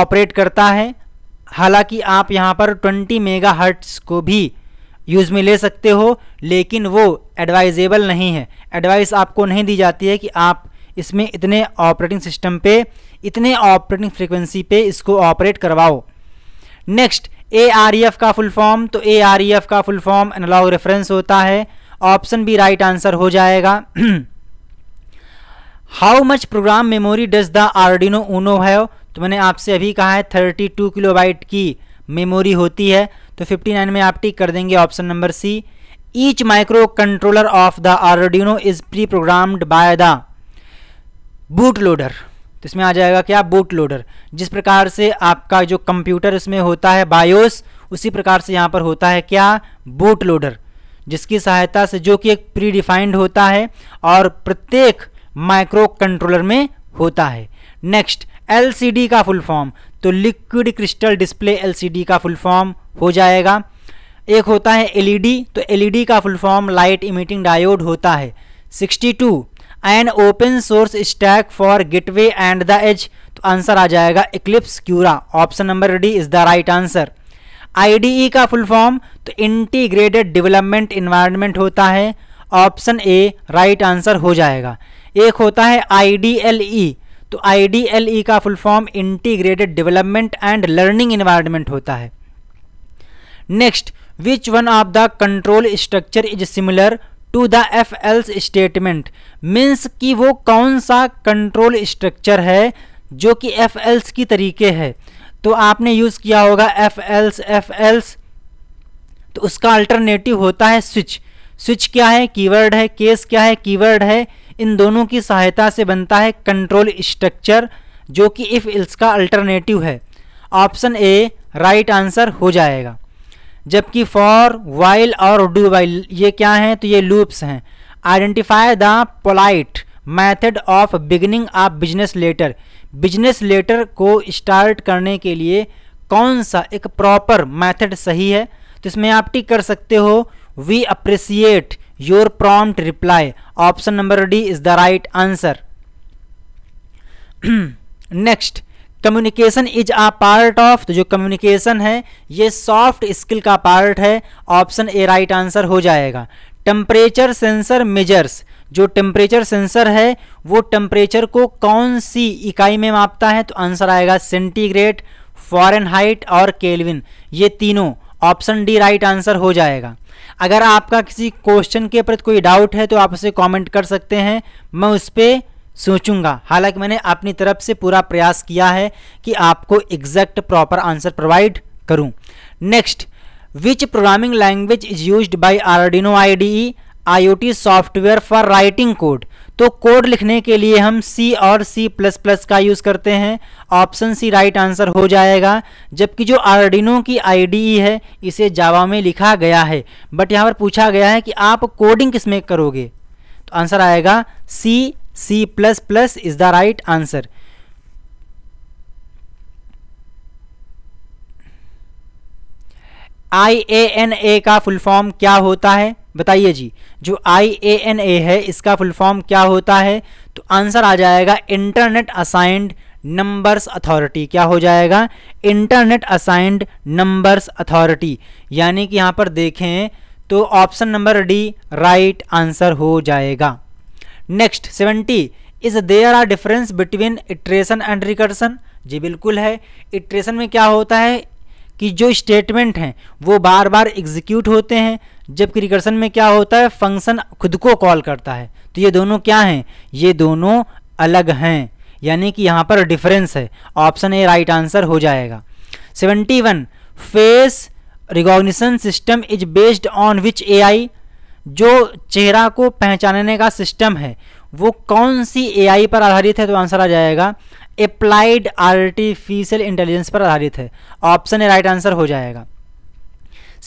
ऑपरेट करता है हालांकि आप यहाँ पर 20 मेगा हर्ट्स को भी यूज़ में ले सकते हो लेकिन वो एडवाइजेबल नहीं है एडवाइस आपको नहीं दी जाती है कि आप इसमें इतने ऑपरेटिंग सिस्टम पे इतने ऑपरेटिंग फ्रिक्वेंसी पे इसको ऑपरेट करवाओ next A R E F का फुल फॉर्म तो ए आर ई एफ का फुल फॉर्म एनालॉग रेफरेंस होता है ऑप्शन बी राइट आंसर हो जाएगा how much program memory does the Arduino Uno है तो मैंने आपसे अभी कहा है थर्टी टू किलोबाइट की मेमोरी होती है तो फिफ्टी नाइन में आप टिक कर देंगे option number C each microcontroller of the Arduino is preprogrammed by the bootloader तो इसमें आ जाएगा क्या बूट लोडर जिस प्रकार से आपका जो कंप्यूटर इसमें होता है बायोस उसी प्रकार से यहाँ पर होता है क्या बूट लोडर जिसकी सहायता से जो कि एक प्री डिफाइंड होता है और प्रत्येक माइक्रो कंट्रोलर में होता है नेक्स्ट एलसीडी का फुल फॉर्म तो लिक्विड क्रिस्टल डिस्प्ले एलसीडी का फुल फॉर्म हो जाएगा एक होता है एलईडी e तो एलईडी e का full form light emitting diode होता है 62 an open source stack for gateway and the edge तो आंसर आ जाएगा Eclipse Kura option number D is the right answer I का फुल फॉर्म तो इंटीग्रेटेड डेवलपमेंट इन्वायरमेंट होता है ऑप्शन ए राइट आंसर हो जाएगा एक होता है आई e. तो आई e का full form integrated development and learning environment होता है next which one of the control structure is similar to the if else statement means कि वो कौन सा कंट्रोल स्ट्रक्चर है जो कि एफ एल्स की तरीके है तो आपने यूज़ किया होगा एफ एल्स एफ एल्स तो उसका अल्टरनेटिव होता है स्विच स्विच क्या है कीवर्ड है केस क्या है कीवर्ड है इन दोनों की सहायता से बनता है कंट्रोल स्ट्रक्चर जो कि इफ़ एल्स का अल्टरनेटिव है ऑप्शन ए राइट आंसर हो जाएगा जबकि फॉर वाइल और डू वाइल ये क्या हैं तो ये लूप्स हैं identify the polite method of beginning a business letter business letter को स्टार्ट करने के लिए कौन सा एक प्रॉपर मैथड सही है तो इसमें आप टिक कर सकते हो we appreciate your prompt reply option number D is the right answer next communication is a part of तो जो कम्युनिकेशन है ये सॉफ्ट स्किल का पार्ट है ऑप्शन ए राइट आंसर हो जाएगा टेम्परेचर सेंसर मेजर्स जो टेम्परेचर सेंसर है वो टेम्परेचर को कौन सी इकाई में मापता है तो आंसर आएगा सेंटीग्रेड फॉरेनहाइट और केल्विन ये तीनों ऑप्शन डी राइट आंसर हो जाएगा अगर आपका किसी क्वेश्चन के प्रति कोई डाउट है तो आप उसे कमेंट कर सकते हैं मैं उस पर सोचूंगा हालांकि मैंने अपनी तरफ से पूरा प्रयास किया है कि आपको एग्जैक्ट प्रॉपर आंसर प्रोवाइड करूँ next which programming language is use by Arduino I D T software for writing code तो कोड लिखने के लिए हम सी और सी प्लस प्लस का यूज़ करते हैं ऑप्शन सी राइट आंसर हो जाएगा जबकि जो आरडिनो की आईडीई e है इसे जावा में लिखा गया है बट यहाँ पर पूछा गया है कि आप कोडिंग किस में करोगे तो आंसर आएगा C C plus plus is the right answer I A N A का फुल फॉर्म क्या होता है बताइए जी जो आई ए एन ए है इसका फुल फॉर्म क्या होता है तो आंसर आ जाएगा इंटरनेट असाइंड नंबर्स अथॉरिटी क्या हो जाएगा इंटरनेट असाइंड नंबर्स अथॉरिटी यानी कि यहाँ पर देखें तो option number D right answer हो जाएगा next seventy is there are difference between iteration and recursion जी बिल्कुल है इट्रेशन में क्या होता है कि जो स्टेटमेंट हैं वो बार बार एग्जीक्यूट होते हैं जबकि रिकर्सन में क्या होता है फंक्शन खुद को कॉल करता है तो ये दोनों क्या हैं ये दोनों अलग हैं यानी कि यहाँ पर डिफरेंस है ऑप्शन ए राइट आंसर हो जाएगा seventy one face recognition system is based on which I जो चेहरा को पहचानने का सिस्टम है वो कौन सी आई पर आधारित है तो आंसर आ जाएगा अप्लाइड आर्टिफिशियल इंटेलिजेंस पर आधारित है ऑप्शन ए राइट आंसर हो जाएगा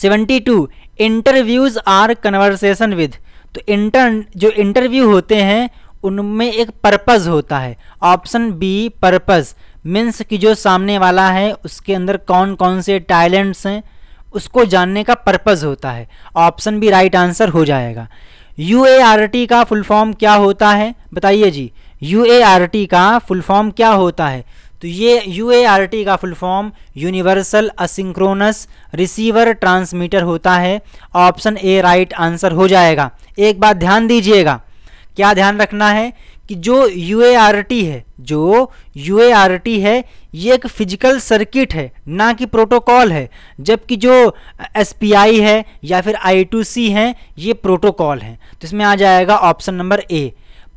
seventy two interviews are conversation with तो इंटर जो इंटरव्यू होते हैं उनमें एक पर्पज़ होता है ऑप्शन बी पर्पज़ मीन्स कि जो सामने वाला है उसके अंदर कौन कौन से टैलेंट्स हैं उसको जानने का पर्पज़ होता है ऑप्शन बी राइट आंसर हो जाएगा यू ए आर टी का फुल फॉर्म क्या होता है बताइए जी यू ए आर टी का फुल फॉर्म क्या होता है तो ये यू ए आर टी का full form universal asynchronous receiver transmitter होता है ऑप्शन ए राइट आंसर हो जाएगा एक बात ध्यान दीजिएगा क्या ध्यान रखना है कि जो यू ए आर टी है जो यू ए आर टी है ये एक फिजिकल सर्किट है ना कि प्रोटोकॉल है जबकि जो एस पी आई है या फिर आई टू सी है ये प्रोटोकॉल है तो इसमें आ जाएगा option number A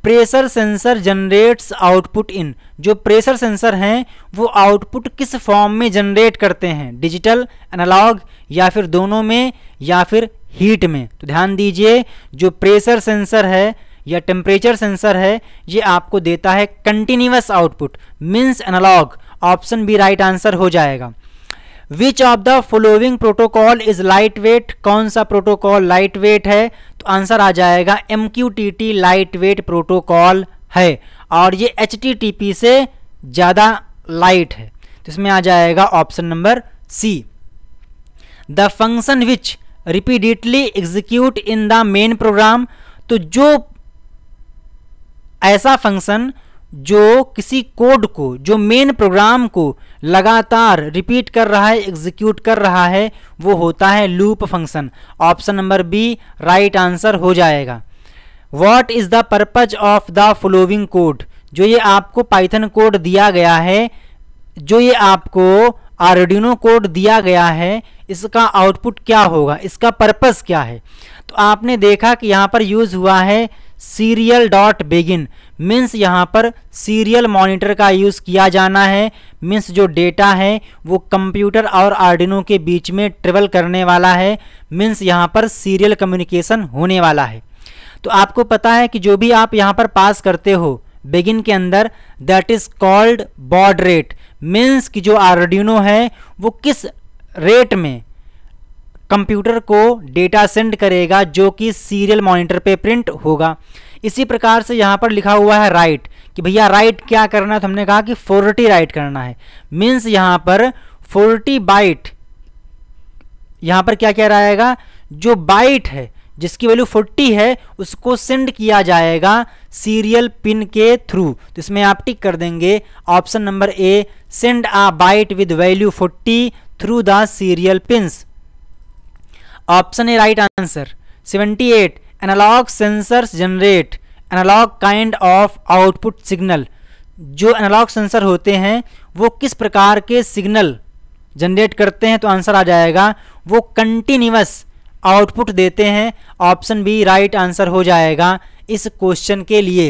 pressure sensor generates output in जो प्रेशर सेंसर हैं वो आउटपुट किस फॉर्म में जनरेट करते हैं डिजिटल एनालॉग या फिर दोनों में या फिर हीट में तो ध्यान दीजिए जो प्रेशर सेंसर है या टेम्परेचर सेंसर है ये आपको देता है continuous output means analog option B right answer हो जाएगा which of the following protocol is lightweight कौन सा प्रोटोकॉल लाइट वेट है आंसर आ जाएगा M Q T T lightweight protocol है और ये एच टी टी पी से ज़्यादा लाइट है तो इसमें आ जाएगा option number C the function which repeatedly execute in the main program तो जो ऐसा फंक्शन जो किसी कोड को जो मेन प्रोग्राम को लगातार रिपीट कर रहा है एग्जीक्यूट कर रहा है वो होता है loop function option number B right answer हो जाएगा what is the purpose of the following code जो ये आपको पाइथन कोड दिया गया है जो ये आपको आरडिनो कोड दिया गया है इसका आउटपुट क्या होगा इसका पर्पस क्या है तो आपने देखा कि यहाँ पर यूज़ हुआ है सीरियल डॉट बिगिन मीन्स यहाँ पर सीरियल मॉनिटर का यूज़ किया जाना है मीन्स जो डेटा है वो कंप्यूटर और आर्डिनो के बीच में ट्रेवल करने वाला है मीन्स यहाँ पर सीरियल कम्युनिकेशन होने वाला है तो आपको पता है कि जो भी आप यहाँ पर पास करते हो बेगिन के अंदर that is called baud rate means कि जो आर्डिनो है वो किस रेट में कंप्यूटर को डेटा सेंड करेगा जो कि सीरियल मॉनिटर पे प्रिंट होगा इसी प्रकार से यहाँ पर लिखा हुआ है राइट कि भैया राइट क्या करना है तो हमने कहा कि फोर्टी राइट करना है मीन्स यहाँ पर फोर्टी बाइट यहाँ पर क्या क्या है जो बाइट है जिसकी वैल्यू फोर्टी है उसको सेंड किया जाएगा सीरियल पिन के थ्रू तो इसमें आप टिक कर देंगे option number A send a byte with value forty through the serial pin option A right answer seventy eight analog sensors generate analog kind of output signal जो एनालॉग सेंसर होते हैं वो किस प्रकार के सिग्नल जनरेट करते हैं तो आंसर आ जाएगा वो कंटिन्यूस आउटपुट देते हैं ऑप्शन बी राइट आंसर हो जाएगा इस क्वेश्चन के लिए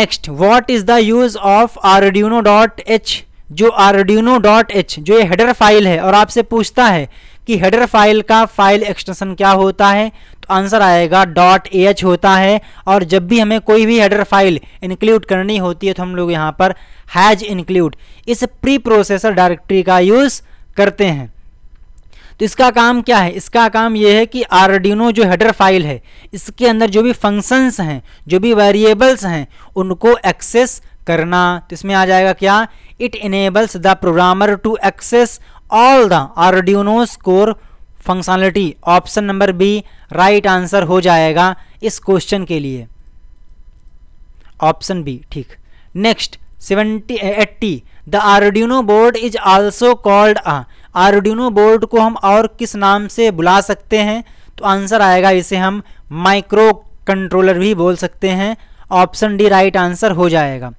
next what is the use of Arduino dot H जो आरड्यूनो डॉट एच जो ये हेडर फाइल है और आपसे पूछता है कि हेडर फाइल का फाइल एक्सटेंशन क्या होता है तो आंसर आएगा डॉट ए ah होता है और जब भी हमें कोई भी हेडर फाइल इंक्लूड करनी होती है तो हम लोग यहाँ पर हैज इंक्लूड इस प्री प्रोसेसर डायरेक्ट्री का यूज़ करते हैं तो इसका काम क्या है इसका काम यह है कि आरडिनो जो हेडर फाइल है इसके अंदर जो भी फंक्शंस हैं जो भी वेरिएबल्स हैं उनको एक्सेस करना तो इसमें आ जाएगा क्या it enables the programmer to access all the Arduino score functionality option number B right answer हो जाएगा इस क्वेश्चन के लिए ऑप्शन बी ठीक next seventy eighty the Arduino board is also called a Arduino board को हम और किस नाम से बुला सकते हैं तो आंसर आएगा इसे हम माइक्रो कंट्रोलर भी बोल सकते हैं ऑप्शन डी राइट आंसर हो जाएगा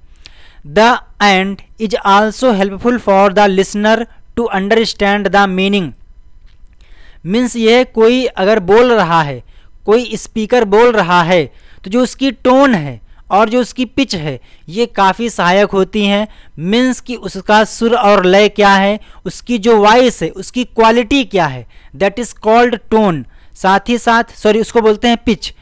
the end is also helpful for the listener to understand the meaning means ये कोई अगर बोल रहा है कोई स्पीकर बोल रहा है तो जो उसकी टोन है और जो उसकी पिच है ये काफ़ी सहायक होती हैं मीन्स कि उसका सुर और लय क्या है उसकी जो वॉइस है उसकी क्वालिटी क्या है दैट इज़ कॉल्ड टोन साथ ही साथ सॉरी उसको बोलते हैं पिच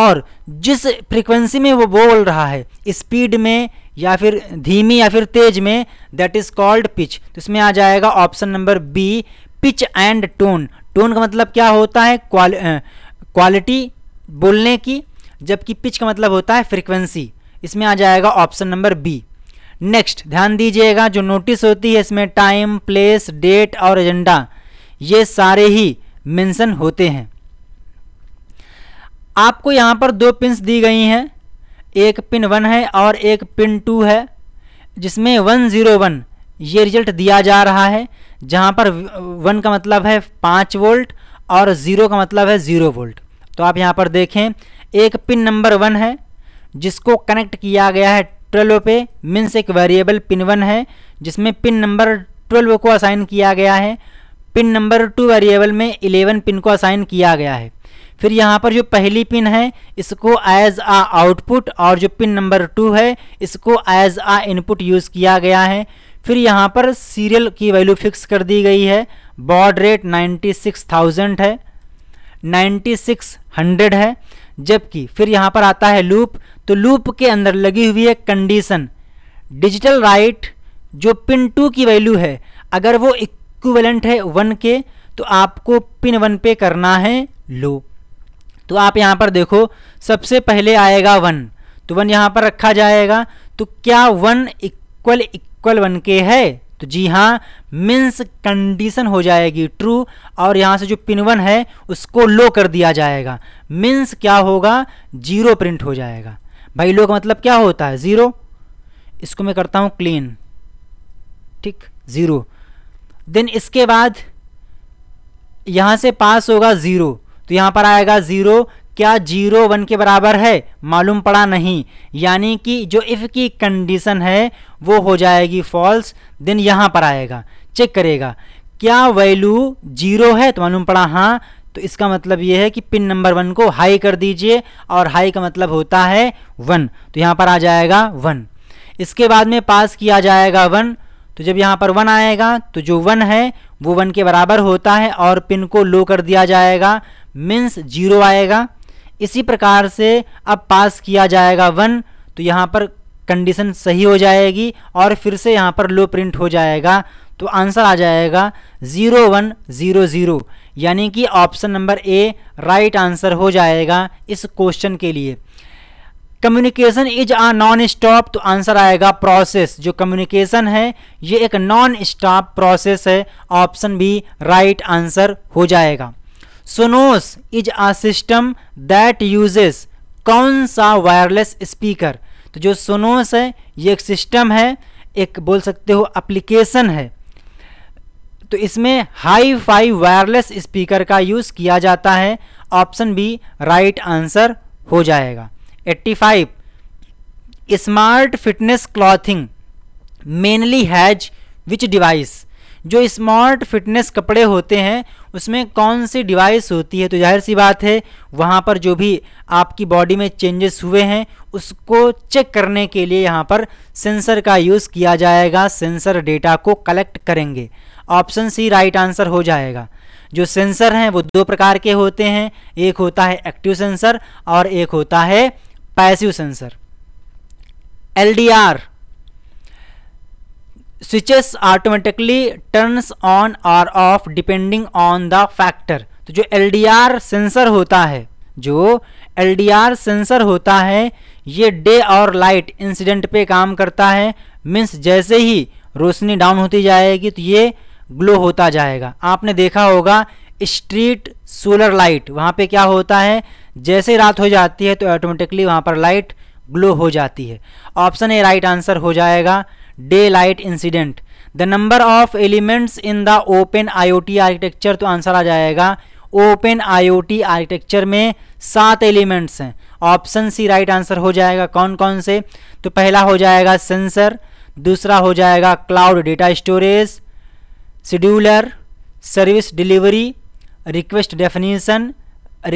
और जिस फ्रिक्वेंसी में वो बोल रहा है स्पीड में या फिर धीमी या फिर तेज में दैट इज कॉल्ड पिच तो इसमें आ जाएगा option number B pitch and tone tone का मतलब क्या होता है क्वालिटी बोलने की जबकि पिच का मतलब होता है फ्रिक्वेंसी इसमें आ जाएगा ऑप्शन नंबर बी नेक्स्ट ध्यान दीजिएगा जो नोटिस होती है इसमें टाइम प्लेस डेट और एजेंडा ये सारे ही मेंशन होते हैं आपको यहाँ पर दो पिंस दी गई हैं एक पिन वन है और एक पिन टू है जिसमें वन ज़ीरो वन ये रिजल्ट दिया जा रहा है जहाँ पर वन का मतलब है पाँच वोल्ट और ज़ीरो का मतलब है ज़ीरो वोल्ट तो आप यहाँ पर देखें एक पिन नंबर वन है जिसको कनेक्ट किया गया है ट्वेल्व पे मीन्स एक वेरिएबल पिन वन है जिसमें पिन नंबर ट्वेल्व को असाइन किया गया है पिन नंबर टू वेरिएबल में इलेवन पिन को असाइन किया गया है फिर यहाँ पर जो पहली पिन है इसको एज आ आउटपुट और जो पिन नंबर टू है इसको एज आ इनपुट यूज़ किया गया है फिर यहाँ पर सीरियल की वैल्यू फिक्स कर दी गई है बॉड रेट 96,000 है 9600 है जबकि फिर यहाँ पर आता है लूप तो लूप के अंदर लगी हुई है कंडीशन डिजिटल राइट जो पिन टू की वैल्यू है अगर वो इक्विवेलेंट है वन के तो आपको पिन वन पे करना है लूप तो आप यहाँ पर देखो सबसे पहले आएगा वन तो वन यहाँ पर रखा जाएगा तो क्या वन इक्वल इक्वल वन के है तो जी हाँ मीन्स कंडीशन हो जाएगी ट्रू और यहाँ से जो पिन वन है उसको लो कर दिया जाएगा मीन्स क्या होगा जीरो प्रिंट हो जाएगा भाई लो का मतलब क्या होता है ज़ीरो इसको मैं करता हूँ क्लीन ठीक ज़ीरो देन इसके बाद यहाँ से पास होगा ज़ीरो तो यहाँ पर आएगा ज़ीरो क्या जीरो वन के बराबर है मालूम पड़ा नहीं यानी कि जो इफ़ की कंडीशन है वो हो जाएगी फॉल्स देन यहाँ पर आएगा चेक करेगा क्या वैल्यू जीरो है तो मालूम पड़ा हाँ तो इसका मतलब ये है कि पिन नंबर वन को हाई कर दीजिए और हाई का मतलब होता है वन तो यहाँ पर आ जाएगा वन इसके बाद में पास किया जाएगा वन तो जब यहाँ पर वन आएगा तो जो वन है वो वन के बराबर होता है और पिन को लो कर दिया जाएगा मीन्स जीरो आएगा इसी प्रकार से अब पास किया जाएगा वन तो यहाँ पर कंडीशन सही हो जाएगी और फिर से यहाँ पर लो प्रिंट हो जाएगा तो आंसर आ जाएगा ज़ीरो वन ज़ीरो ज़ीरो यानी कि option number A right answer हो जाएगा इस क्वेश्चन के लिए communication is a non stop तो आंसर आएगा प्रोसेस जो कम्युनिकेशन है ये एक नॉन स्टॉप प्रोसेस है ऑप्शन बी राइट आंसर हो जाएगा Sonos is a system that uses कौन सा वायरलेस स्पीकर तो जो सोनोस है ये एक सिस्टम है एक बोल सकते हो एप्लीकेशन है तो इसमें हाई फाई वायरलेस स्पीकर का यूज़ किया जाता है ऑप्शन बी राइट आंसर हो जाएगा 85 smart fitness clothing mainly has which device जो स्मार्ट फिटनेस कपड़े होते हैं उसमें कौन सी डिवाइस होती है तो जाहिर सी बात है वहाँ पर जो भी आपकी बॉडी में चेंजेस हुए हैं उसको चेक करने के लिए यहाँ पर सेंसर का यूज़ किया जाएगा सेंसर डेटा को कलेक्ट करेंगे ऑप्शन सी राइट आंसर हो जाएगा जो सेंसर हैं वो दो प्रकार के होते हैं एक होता है एक्टिव सेंसर और एक होता है passive sensor L D R switches automatically turns on और off depending on the factor तो जो एल सेंसर होता है जो एल सेंसर होता है ये डे और लाइट इंसिडेंट पे काम करता है मीन्स जैसे ही रोशनी डाउन होती जाएगी तो ये ग्लो होता जाएगा आपने देखा होगा स्ट्रीट सोलर लाइट वहाँ पे क्या होता है जैसे रात हो जाती है तो ऑटोमेटिकली वहाँ पर लाइट ग्लो हो जाती है ऑप्शन ए राइट आंसर हो जाएगा daylight incident the number of elements in the open T architecture तो आंसर आ जाएगा ओपन टी आर्किटेक्चर में सात एलिमेंट्स हैं ऑप्शन सी राइट आंसर हो जाएगा कौन कौन से तो पहला हो जाएगा सेंसर दूसरा हो जाएगा cloud data storage scheduler service delivery request definition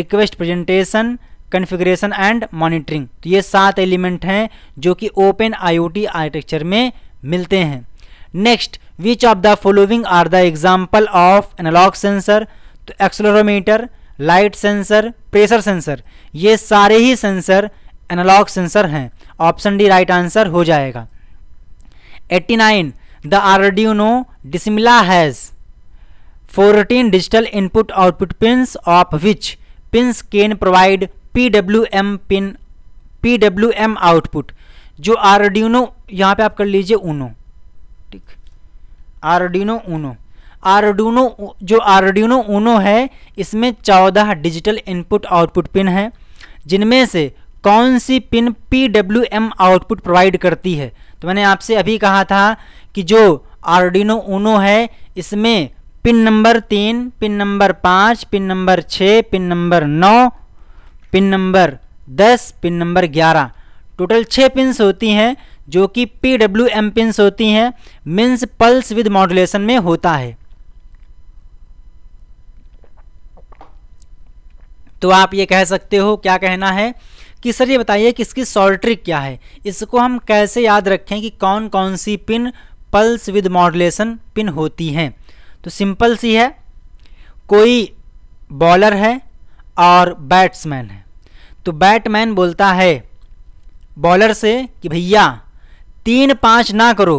request presentation configuration and monitoring तो ये सात एलिमेंट हैं जो कि ओपन आईओटी आर्किटेक्चर में मिलते हैं next which of the following are the example of analog sensor तो accelerometer light sensor pressure sensor ये सारे ही सेंसर एनालॉग सेंसर हैं ऑप्शन डी राइट आंसर हो जाएगा 89 the Arduino Diecimila has 14 digital input output pins of which pins can provide P W M pin P W M output जो आरडीनो यहाँ पे आप कर लीजिए ऊनो ठीक आरडीनो ऊनो आरडूनो जो आरडीनो ऊनो है इसमें चौदह डिजिटल इनपुट आउटपुट पिन हैं जिनमें से कौन सी pin P W M output provide करती है तो मैंने आपसे अभी कहा था कि जो आरडीनो ऊनो है इसमें पिन नंबर तीन पिन नंबर पाँच पिन नंबर छः पिन नंबर नौ पिन नंबर दस पिन नंबर ग्यारह टोटल छः पिंस होती हैं जो कि पी डब्ल्यू एम पिंस होती हैं मीन्स पल्स विद मॉड्यूलेशन में होता है तो आप ये कह सकते हो क्या कहना है कि सर ये बताइए कि इसकी शॉर्ट ट्रिक क्या है इसको हम कैसे याद रखें कि कौन कौन सी pin pulse width modulation pin होती हैं तो सिंपल सी है कोई बॉलर है और बैट्समैन है तो बैटमैन बोलता है बॉलर से कि भैया तीन पाँच ना करो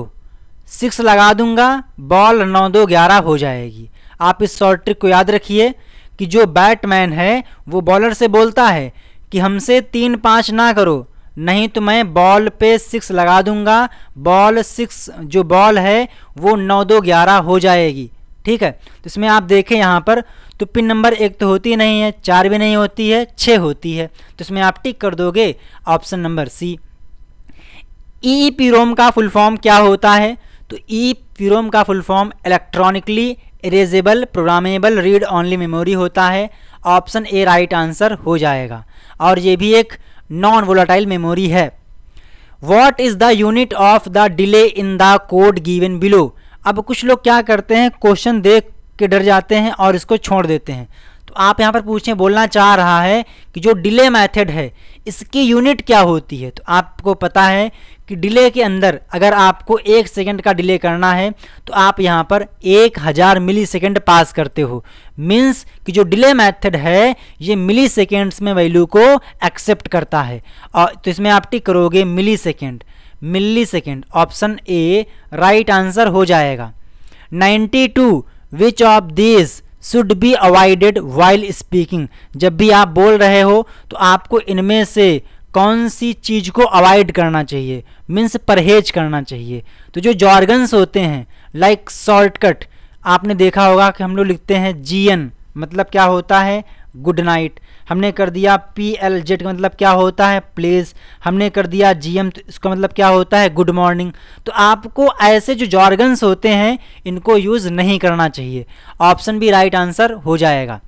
सिक्स लगा दूंगा बॉल नौ दो ग्यारह हो जाएगी आप इस शॉर्ट ट्रिक को याद रखिए कि जो बैटमैन है वो बॉलर से बोलता है कि हमसे तीन पाँच ना करो नहीं तो मैं बॉल पे सिक्स लगा दूंगा बॉल सिक्स जो बॉल है वो नौ दो ग्यारह हो जाएगी ठीक है तो इसमें आप देखें यहाँ पर तो पिन नंबर एक तो होती नहीं है चार भी नहीं होती है छः होती है तो इसमें आप टिक कर दोगे option number C E P ROM का फुल फॉर्म क्या होता है तो ई पी रोम का full form electronically erasable programmable read only memory होता है ऑप्शन ए राइट आंसर हो जाएगा और ये भी एक नॉन वोलाटाइल मेमोरी है what is the unit of the delay in the code given below अब कुछ लोग क्या करते हैं क्वेश्चन देख के डर जाते हैं और इसको छोड़ देते हैं तो आप यहाँ पर पूछें बोलना चाह रहा है कि जो डिले मैथड है इसकी यूनिट क्या होती है तो आपको पता है कि डिले के अंदर अगर आपको एक सेकंड का डिले करना है तो आप यहाँ पर एक हज़ार मिली सेकेंड पास करते हो मीन्स कि जो डिले मेथड है ये मिली सेकेंड्स में वैल्यू को एक्सेप्ट करता है और तो इसमें आप टिक करोगे millisecond millisecond option A right answer हो जाएगा two which of this should be avoided while speaking जब भी आप बोल रहे हो तो आपको इनमें से कौन सी चीज़ को अवॉइड करना चाहिए मीन्स परहेज करना चाहिए तो जो जॉर्गन्स होते हैं लाइक like शॉर्टकट आपने देखा होगा कि हम लोग लिखते हैं जी एन मतलब क्या होता है गुड नाइट हमने कर दिया पी एल जेड का मतलब क्या होता है प्लीज़ हमने कर दिया जी एम तो इसका मतलब क्या होता है गुड मॉर्निंग तो आपको ऐसे जो जॉर्गन्स होते हैं इनको यूज़ नहीं करना चाहिए ऑप्शन भी राइट आंसर हो जाएगा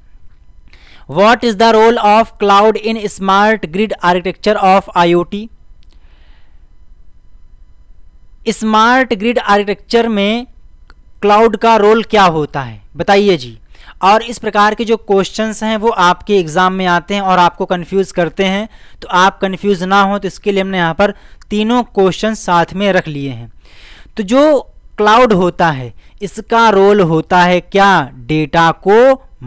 what is the role of cloud in smart grid architecture of I smart grid architecture में क्लाउड का रोल क्या होता है बताइए जी और इस प्रकार के जो क्वेश्चंस हैं वो आपके एग्ज़ाम में आते हैं और आपको कंफ्यूज करते हैं तो आप कंफ्यूज ना हो तो इसके लिए हमने यहाँ पर तीनों क्वेश्चन साथ में रख लिए हैं तो जो क्लाउड होता है इसका रोल होता है क्या डेटा को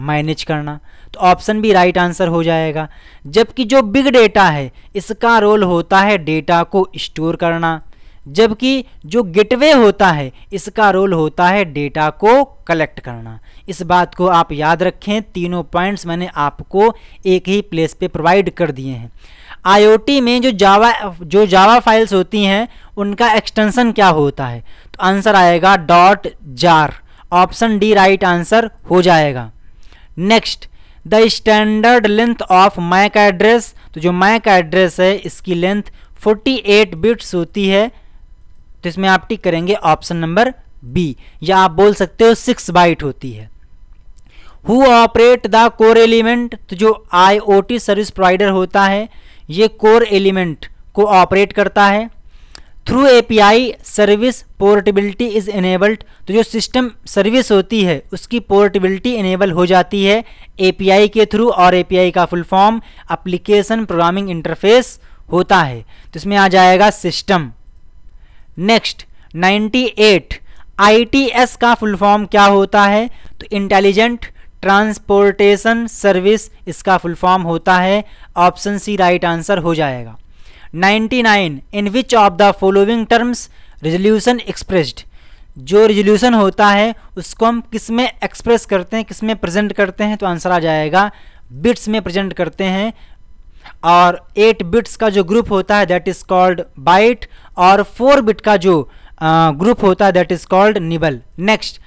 मैनेज करना तो ऑप्शन भी राइट आंसर हो जाएगा जबकि जो बिग डेटा है इसका रोल होता है डेटा को स्टोर करना जबकि जो गेटवे होता है इसका रोल होता है डेटा को कलेक्ट करना इस बात को आप याद रखें तीनों पॉइंट्स मैंने आपको एक ही प्लेस पे प्रोवाइड कर दिए हैं आईओटी में जो जावा जो जावा फाइल्स होती हैं उनका एक्सटेंशन क्या होता है तो आंसर आएगा dot jar option D right answer हो जाएगा next the standard length of MAC address तो जो मैक एड्रेस है इसकी लेंथ 48 बिट्स होती है तो इसमें आप टिक करेंगे ऑप्शन नंबर बी या आप बोल सकते हो सिक्स बाइट होती है who operate the core element तो जो आईओटी सर्विस प्रोवाइडर होता है ये कोर एलिमेंट को ऑपरेट करता है through API service portability is enabled तो जो सिस्टम सर्विस होती है उसकी पोर्टेबिलिटी इनेबल हो जाती है एपीआई के थ्रू और एपीआई का full form application programming interface होता है तो इसमें आ जाएगा सिस्टम नेक्स्ट 98 आईटीएस का फुल फॉर्म क्या होता है तो इंटेलिजेंट ट्रांसपोर्टेशन सर्विस इसका फुल फॉर्म होता है ऑप्शन सी राइट आंसर हो जाएगा 99 in which of the following terms resolution expressed जो रिजोल्यूशन होता है उसको हम किस में एक्सप्रेस करते हैं किस में प्रेजेंट करते हैं तो आंसर आ जाएगा बिट्स में प्रेजेंट करते हैं और एट बिट्स का जो ग्रुप होता है दैट इज कॉल्ड बाइट और फोर बिट का जो ग्रुप होता है that is called nibble next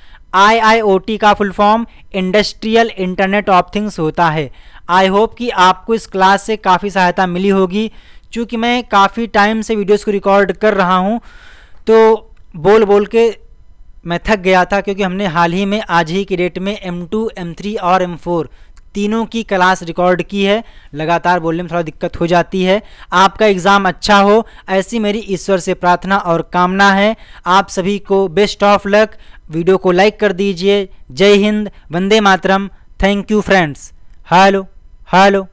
T का full form industrial internet of things होता है आई होप कि आपको इस क्लास से काफ़ी सहायता मिली होगी चूँकि मैं काफ़ी टाइम से वीडियोस को रिकॉर्ड कर रहा हूँ तो बोल बोल के मैं थक गया था क्योंकि हमने हाल ही में आज ही की डेट में M2, M3 और M4 तीनों की क्लास रिकॉर्ड की है लगातार बोलने में थोड़ा दिक्कत हो जाती है आपका एग्ज़ाम अच्छा हो ऐसी मेरी ईश्वर से प्रार्थना और कामना है आप सभी को बेस्ट ऑफ लक वीडियो को लाइक कर दीजिए जय हिंद वंदे मातरम thank you friends hello hello